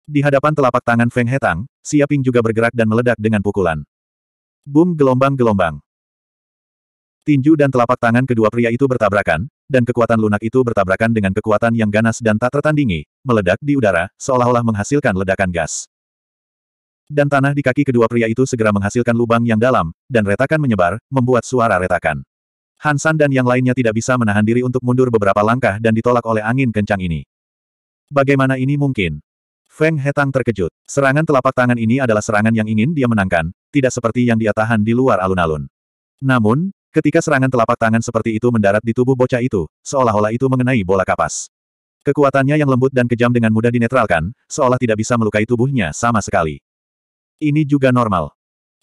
Di hadapan telapak tangan Feng Hetang, Siaping juga bergerak dan meledak dengan pukulan. Boom gelombang-gelombang. Tinju dan telapak tangan kedua pria itu bertabrakan, dan kekuatan lunak itu bertabrakan dengan kekuatan yang ganas dan tak tertandingi, meledak di udara, seolah-olah menghasilkan ledakan gas. Dan tanah di kaki kedua pria itu segera menghasilkan lubang yang dalam, dan retakan menyebar, membuat suara retakan. Hansan dan yang lainnya tidak bisa menahan diri untuk mundur beberapa langkah dan ditolak oleh angin kencang ini. Bagaimana ini mungkin? Feng Hetang terkejut. Serangan telapak tangan ini adalah serangan yang ingin dia menangkan, tidak seperti yang dia tahan di luar alun-alun. Namun, ketika serangan telapak tangan seperti itu mendarat di tubuh bocah itu, seolah-olah itu mengenai bola kapas. Kekuatannya yang lembut dan kejam dengan mudah dinetralkan, seolah tidak bisa melukai tubuhnya sama sekali. Ini juga normal.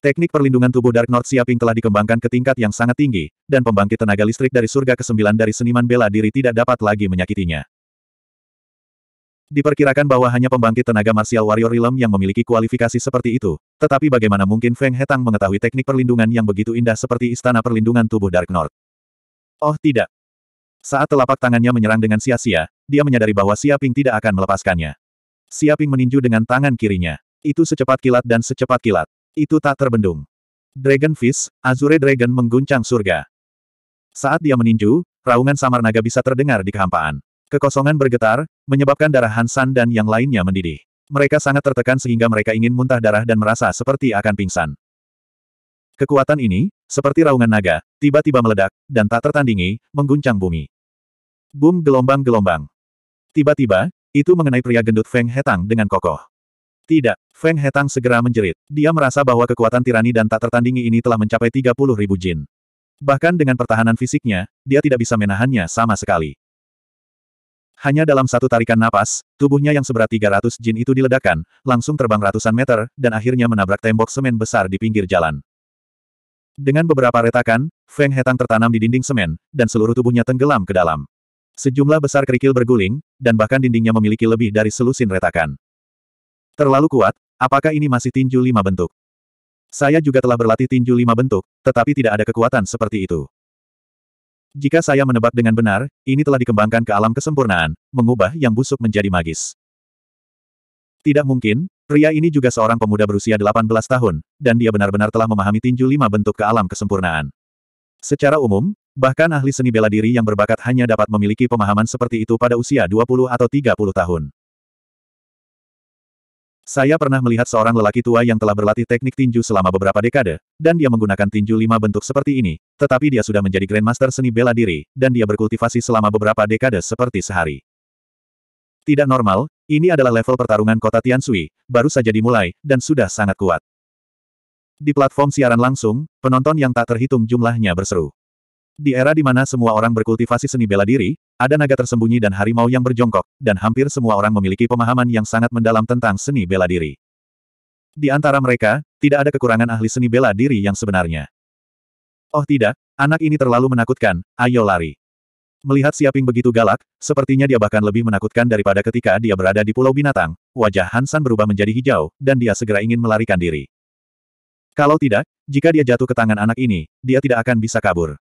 Teknik perlindungan tubuh Dark North Siaping telah dikembangkan ke tingkat yang sangat tinggi, dan pembangkit tenaga listrik dari surga ke-9 dari seniman bela diri tidak dapat lagi menyakitinya. Diperkirakan bahwa hanya pembangkit tenaga martial warrior realm yang memiliki kualifikasi seperti itu, tetapi bagaimana mungkin Feng Hetang mengetahui teknik perlindungan yang begitu indah seperti istana perlindungan tubuh Dark North? Oh tidak. Saat telapak tangannya menyerang dengan sia-sia, dia menyadari bahwa Siaping tidak akan melepaskannya. Siaping meninju dengan tangan kirinya. Itu secepat kilat dan secepat kilat. Itu tak terbendung. Dragon Fist, Azure Dragon mengguncang surga. Saat dia meninju, raungan samar naga bisa terdengar di kehampaan. Kekosongan bergetar, menyebabkan darah Hansan dan yang lainnya mendidih. Mereka sangat tertekan sehingga mereka ingin muntah darah dan merasa seperti akan pingsan. Kekuatan ini, seperti raungan naga, tiba-tiba meledak, dan tak tertandingi, mengguncang bumi. Boom gelombang-gelombang. Tiba-tiba, itu mengenai pria gendut Feng Hetang dengan kokoh. Tidak, Feng Hetang segera menjerit. Dia merasa bahwa kekuatan tirani dan tak tertandingi ini telah mencapai 30 ribu jin. Bahkan dengan pertahanan fisiknya, dia tidak bisa menahannya sama sekali. Hanya dalam satu tarikan napas, tubuhnya yang seberat 300 jin itu diledakkan, langsung terbang ratusan meter, dan akhirnya menabrak tembok semen besar di pinggir jalan. Dengan beberapa retakan, Feng Hetang tertanam di dinding semen, dan seluruh tubuhnya tenggelam ke dalam. Sejumlah besar kerikil berguling, dan bahkan dindingnya memiliki lebih dari selusin retakan. Terlalu kuat, apakah ini masih tinju lima bentuk? Saya juga telah berlatih tinju lima bentuk, tetapi tidak ada kekuatan seperti itu. Jika saya menebak dengan benar, ini telah dikembangkan ke alam kesempurnaan, mengubah yang busuk menjadi magis. Tidak mungkin, pria ini juga seorang pemuda berusia 18 tahun, dan dia benar-benar telah memahami tinju lima bentuk ke alam kesempurnaan. Secara umum, bahkan ahli seni bela diri yang berbakat hanya dapat memiliki pemahaman seperti itu pada usia 20 atau 30 tahun. Saya pernah melihat seorang lelaki tua yang telah berlatih teknik tinju selama beberapa dekade, dan dia menggunakan tinju lima bentuk seperti ini, tetapi dia sudah menjadi grandmaster seni bela diri, dan dia berkultivasi selama beberapa dekade seperti sehari. Tidak normal, ini adalah level pertarungan kota Tiansui, baru saja dimulai, dan sudah sangat kuat. Di platform siaran langsung, penonton yang tak terhitung jumlahnya berseru. Di era di mana semua orang berkultivasi seni bela diri, ada naga tersembunyi dan harimau yang berjongkok, dan hampir semua orang memiliki pemahaman yang sangat mendalam tentang seni bela diri. Di antara mereka, tidak ada kekurangan ahli seni bela diri yang sebenarnya. Oh tidak, anak ini terlalu menakutkan, ayo lari. Melihat Siaping begitu galak, sepertinya dia bahkan lebih menakutkan daripada ketika dia berada di Pulau Binatang, wajah Hansan berubah menjadi hijau, dan dia segera ingin melarikan diri. Kalau tidak, jika dia jatuh ke tangan anak ini, dia tidak akan bisa kabur.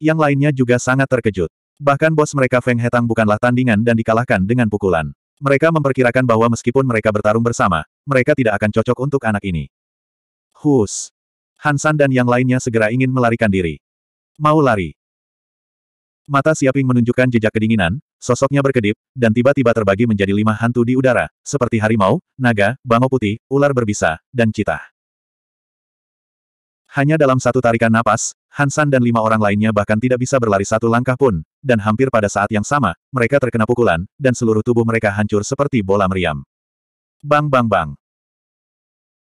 Yang lainnya juga sangat terkejut. Bahkan bos mereka Feng Hetang bukanlah tandingan dan dikalahkan dengan pukulan. Mereka memperkirakan bahwa meskipun mereka bertarung bersama, mereka tidak akan cocok untuk anak ini. Hus! Hansan dan yang lainnya segera ingin melarikan diri. Mau lari. Mata Siaping menunjukkan jejak kedinginan, sosoknya berkedip, dan tiba-tiba terbagi menjadi lima hantu di udara, seperti harimau, naga, bangau putih, ular berbisa, dan cita. Hanya dalam satu tarikan napas, Hansan dan lima orang lainnya bahkan tidak bisa berlari satu langkah pun, dan hampir pada saat yang sama, mereka terkena pukulan, dan seluruh tubuh mereka hancur seperti bola meriam. Bang bang bang.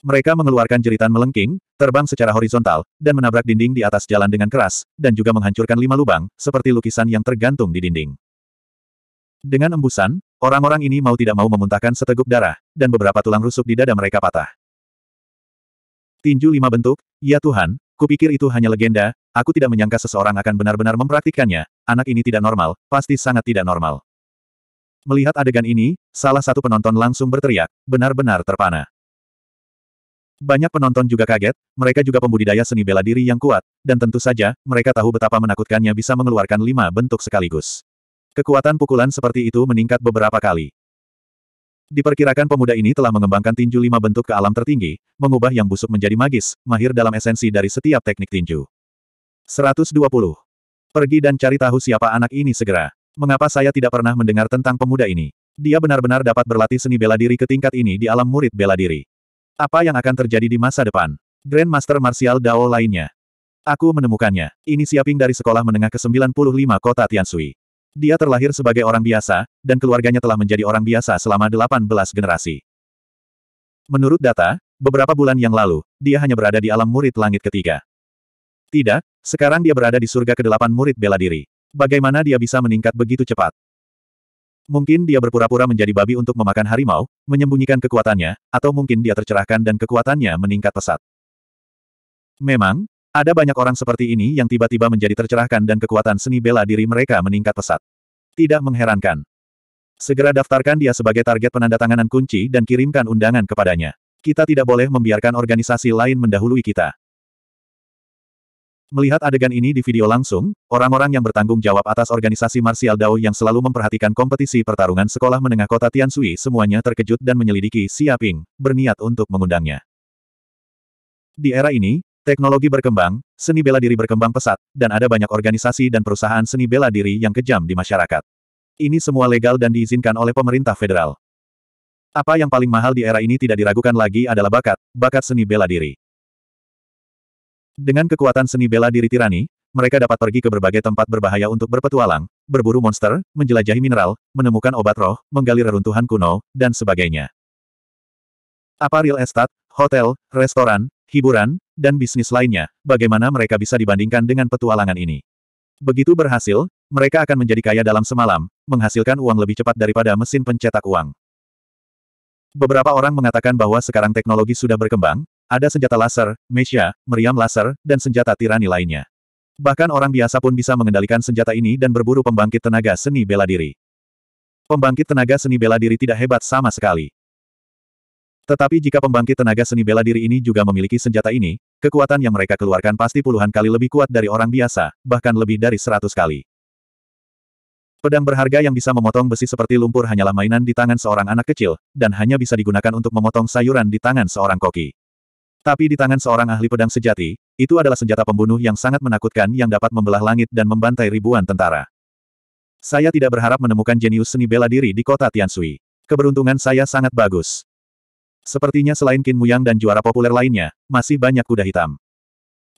Mereka mengeluarkan jeritan melengking, terbang secara horizontal, dan menabrak dinding di atas jalan dengan keras, dan juga menghancurkan lima lubang, seperti lukisan yang tergantung di dinding. Dengan embusan, orang-orang ini mau tidak mau memuntahkan seteguk darah, dan beberapa tulang rusuk di dada mereka patah. Tinju lima bentuk, ya Tuhan, Kupikir itu hanya legenda, aku tidak menyangka seseorang akan benar-benar mempraktikkannya, anak ini tidak normal, pasti sangat tidak normal. Melihat adegan ini, salah satu penonton langsung berteriak, benar-benar terpana. Banyak penonton juga kaget, mereka juga pembudidaya seni bela diri yang kuat, dan tentu saja, mereka tahu betapa menakutkannya bisa mengeluarkan lima bentuk sekaligus. Kekuatan pukulan seperti itu meningkat beberapa kali. Diperkirakan pemuda ini telah mengembangkan tinju lima bentuk ke alam tertinggi, mengubah yang busuk menjadi magis, mahir dalam esensi dari setiap teknik tinju. 120. Pergi dan cari tahu siapa anak ini segera. Mengapa saya tidak pernah mendengar tentang pemuda ini? Dia benar-benar dapat berlatih seni bela diri ke tingkat ini di alam murid bela diri. Apa yang akan terjadi di masa depan? Grandmaster Martial Dao lainnya. Aku menemukannya. Ini Siaping dari Sekolah Menengah ke-95 Kota Tiansui. Dia terlahir sebagai orang biasa, dan keluarganya telah menjadi orang biasa selama 18 generasi. Menurut data, beberapa bulan yang lalu, dia hanya berada di alam murid langit ketiga. Tidak, sekarang dia berada di surga kedelapan murid bela diri. Bagaimana dia bisa meningkat begitu cepat? Mungkin dia berpura-pura menjadi babi untuk memakan harimau, menyembunyikan kekuatannya, atau mungkin dia tercerahkan dan kekuatannya meningkat pesat. Memang, ada banyak orang seperti ini yang tiba-tiba menjadi tercerahkan dan kekuatan seni bela diri mereka meningkat pesat. Tidak mengherankan. Segera daftarkan dia sebagai target penandatanganan kunci dan kirimkan undangan kepadanya. Kita tidak boleh membiarkan organisasi lain mendahului kita. Melihat adegan ini di video langsung, orang-orang yang bertanggung jawab atas organisasi Martial Dao yang selalu memperhatikan kompetisi pertarungan sekolah menengah kota Tiansui semuanya terkejut dan menyelidiki Xia Ping, berniat untuk mengundangnya. Di era ini, Teknologi berkembang, seni bela diri berkembang pesat, dan ada banyak organisasi dan perusahaan seni bela diri yang kejam di masyarakat. Ini semua legal dan diizinkan oleh pemerintah federal. Apa yang paling mahal di era ini tidak diragukan lagi adalah bakat, bakat seni bela diri. Dengan kekuatan seni bela diri tirani, mereka dapat pergi ke berbagai tempat berbahaya untuk berpetualang, berburu monster, menjelajahi mineral, menemukan obat roh, menggali reruntuhan kuno, dan sebagainya. Apa real estate, hotel, restoran, hiburan, dan bisnis lainnya, bagaimana mereka bisa dibandingkan dengan petualangan ini. Begitu berhasil, mereka akan menjadi kaya dalam semalam, menghasilkan uang lebih cepat daripada mesin pencetak uang. Beberapa orang mengatakan bahwa sekarang teknologi sudah berkembang, ada senjata laser, mesia, meriam laser, dan senjata tirani lainnya. Bahkan orang biasa pun bisa mengendalikan senjata ini dan berburu pembangkit tenaga seni bela diri. Pembangkit tenaga seni bela diri tidak hebat sama sekali. Tetapi jika pembangkit tenaga seni bela diri ini juga memiliki senjata ini, kekuatan yang mereka keluarkan pasti puluhan kali lebih kuat dari orang biasa, bahkan lebih dari seratus kali. Pedang berharga yang bisa memotong besi seperti lumpur hanyalah mainan di tangan seorang anak kecil, dan hanya bisa digunakan untuk memotong sayuran di tangan seorang koki. Tapi di tangan seorang ahli pedang sejati, itu adalah senjata pembunuh yang sangat menakutkan yang dapat membelah langit dan membantai ribuan tentara. Saya tidak berharap menemukan jenius seni bela diri di kota Tiansui. Keberuntungan saya sangat bagus. Sepertinya selain Qin Muyang dan juara populer lainnya, masih banyak kuda hitam.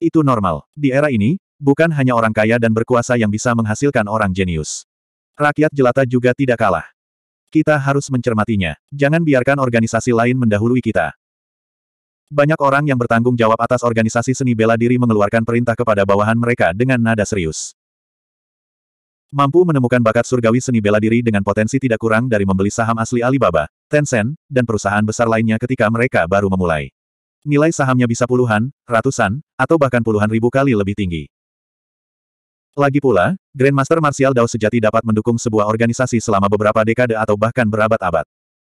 Itu normal. Di era ini, bukan hanya orang kaya dan berkuasa yang bisa menghasilkan orang jenius. Rakyat jelata juga tidak kalah. Kita harus mencermatinya. Jangan biarkan organisasi lain mendahului kita. Banyak orang yang bertanggung jawab atas organisasi seni bela diri mengeluarkan perintah kepada bawahan mereka dengan nada serius. Mampu menemukan bakat surgawi seni bela diri dengan potensi tidak kurang dari membeli saham asli Alibaba, Tencent, dan perusahaan besar lainnya ketika mereka baru memulai. Nilai sahamnya bisa puluhan, ratusan, atau bahkan puluhan ribu kali lebih tinggi. Lagi pula, Grandmaster Martial Dao sejati dapat mendukung sebuah organisasi selama beberapa dekade atau bahkan berabad-abad.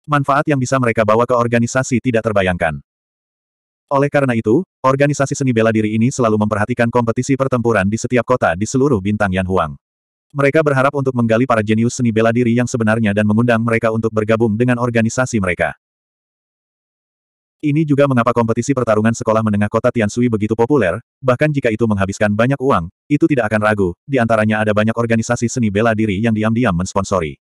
Manfaat yang bisa mereka bawa ke organisasi tidak terbayangkan. Oleh karena itu, organisasi seni bela diri ini selalu memperhatikan kompetisi pertempuran di setiap kota di seluruh bintang Yan Huang. Mereka berharap untuk menggali para jenius seni bela diri yang sebenarnya dan mengundang mereka untuk bergabung dengan organisasi mereka. Ini juga mengapa kompetisi pertarungan sekolah menengah kota Tiansui begitu populer, bahkan jika itu menghabiskan banyak uang, itu tidak akan ragu, di antaranya ada banyak organisasi seni bela diri yang diam-diam mensponsori.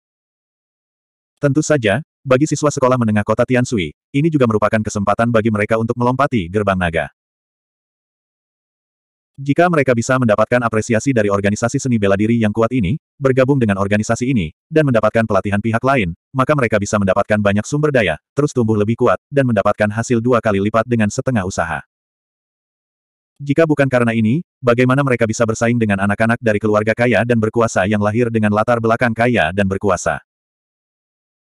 Tentu saja, bagi siswa sekolah menengah kota Tiansui, ini juga merupakan kesempatan bagi mereka untuk melompati gerbang naga. Jika mereka bisa mendapatkan apresiasi dari organisasi seni bela diri yang kuat ini, bergabung dengan organisasi ini, dan mendapatkan pelatihan pihak lain, maka mereka bisa mendapatkan banyak sumber daya, terus tumbuh lebih kuat, dan mendapatkan hasil dua kali lipat dengan setengah usaha. Jika bukan karena ini, bagaimana mereka bisa bersaing dengan anak-anak dari keluarga kaya dan berkuasa yang lahir dengan latar belakang kaya dan berkuasa?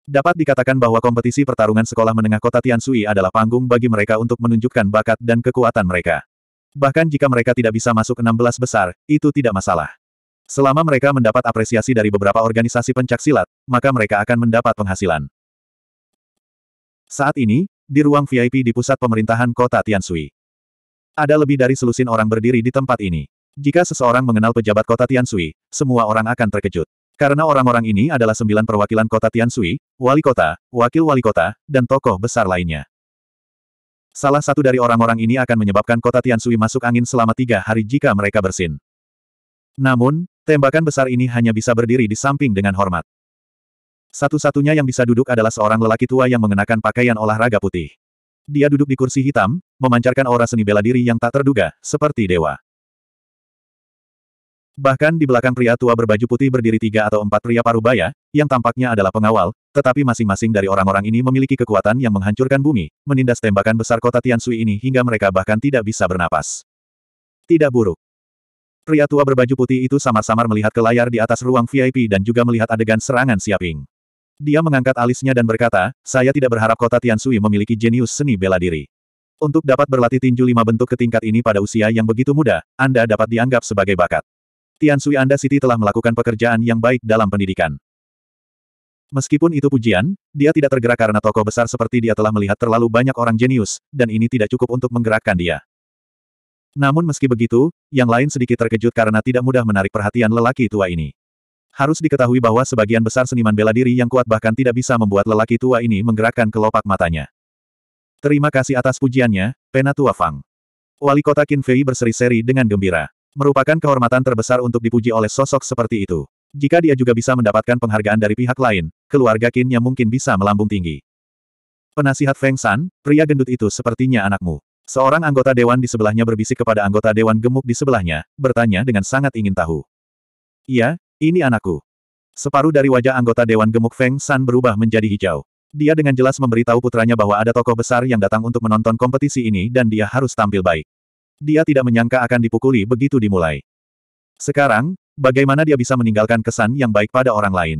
Dapat dikatakan bahwa kompetisi pertarungan sekolah menengah kota Tiansui adalah panggung bagi mereka untuk menunjukkan bakat dan kekuatan mereka. Bahkan jika mereka tidak bisa masuk 16 besar, itu tidak masalah. Selama mereka mendapat apresiasi dari beberapa organisasi pencaksilat, maka mereka akan mendapat penghasilan. Saat ini, di ruang VIP di pusat pemerintahan kota Tiansui. Ada lebih dari selusin orang berdiri di tempat ini. Jika seseorang mengenal pejabat kota Tiansui, semua orang akan terkejut. Karena orang-orang ini adalah sembilan perwakilan kota Tiansui, wali kota, wakil wali kota, dan tokoh besar lainnya. Salah satu dari orang-orang ini akan menyebabkan kota Tiansui masuk angin selama tiga hari jika mereka bersin. Namun, tembakan besar ini hanya bisa berdiri di samping dengan hormat. Satu-satunya yang bisa duduk adalah seorang lelaki tua yang mengenakan pakaian olahraga putih. Dia duduk di kursi hitam, memancarkan aura seni bela diri yang tak terduga, seperti dewa. Bahkan di belakang pria tua berbaju putih berdiri tiga atau empat pria parubaya, yang tampaknya adalah pengawal, tetapi masing-masing dari orang-orang ini memiliki kekuatan yang menghancurkan bumi, menindas tembakan besar kota Tiansui ini hingga mereka bahkan tidak bisa bernapas. Tidak buruk. Pria tua berbaju putih itu samar-samar melihat ke layar di atas ruang VIP dan juga melihat adegan serangan Siaping. Dia mengangkat alisnya dan berkata, saya tidak berharap kota Tiansui memiliki jenius seni bela diri. Untuk dapat berlatih tinju lima bentuk ke tingkat ini pada usia yang begitu muda, Anda dapat dianggap sebagai bakat. Tian Sui Anda Siti telah melakukan pekerjaan yang baik dalam pendidikan. Meskipun itu pujian, dia tidak tergerak karena tokoh besar seperti dia telah melihat terlalu banyak orang jenius, dan ini tidak cukup untuk menggerakkan dia. Namun meski begitu, yang lain sedikit terkejut karena tidak mudah menarik perhatian lelaki tua ini. Harus diketahui bahwa sebagian besar seniman bela diri yang kuat bahkan tidak bisa membuat lelaki tua ini menggerakkan kelopak matanya. Terima kasih atas pujiannya, Penatua Fang. Wali kota Qin Fei berseri-seri dengan gembira. Merupakan kehormatan terbesar untuk dipuji oleh sosok seperti itu. Jika dia juga bisa mendapatkan penghargaan dari pihak lain, keluarga Kinnya mungkin bisa melambung tinggi. Penasihat Feng San, pria gendut itu sepertinya anakmu. Seorang anggota dewan di sebelahnya berbisik kepada anggota dewan gemuk di sebelahnya, bertanya dengan sangat ingin tahu. Iya, ini anakku. Separuh dari wajah anggota dewan gemuk Feng San berubah menjadi hijau. Dia dengan jelas memberitahu putranya bahwa ada tokoh besar yang datang untuk menonton kompetisi ini dan dia harus tampil baik dia tidak menyangka akan dipukuli begitu dimulai. Sekarang, bagaimana dia bisa meninggalkan kesan yang baik pada orang lain?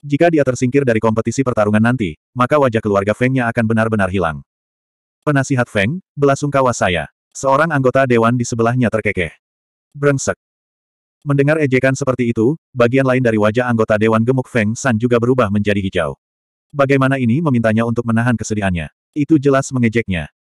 Jika dia tersingkir dari kompetisi pertarungan nanti, maka wajah keluarga Fengnya akan benar-benar hilang. Penasihat Feng, belasungkawa saya. Seorang anggota dewan di sebelahnya terkekeh. Brengsek. Mendengar ejekan seperti itu, bagian lain dari wajah anggota dewan gemuk Feng San juga berubah menjadi hijau. Bagaimana ini memintanya untuk menahan kesedihannya? Itu jelas mengejeknya.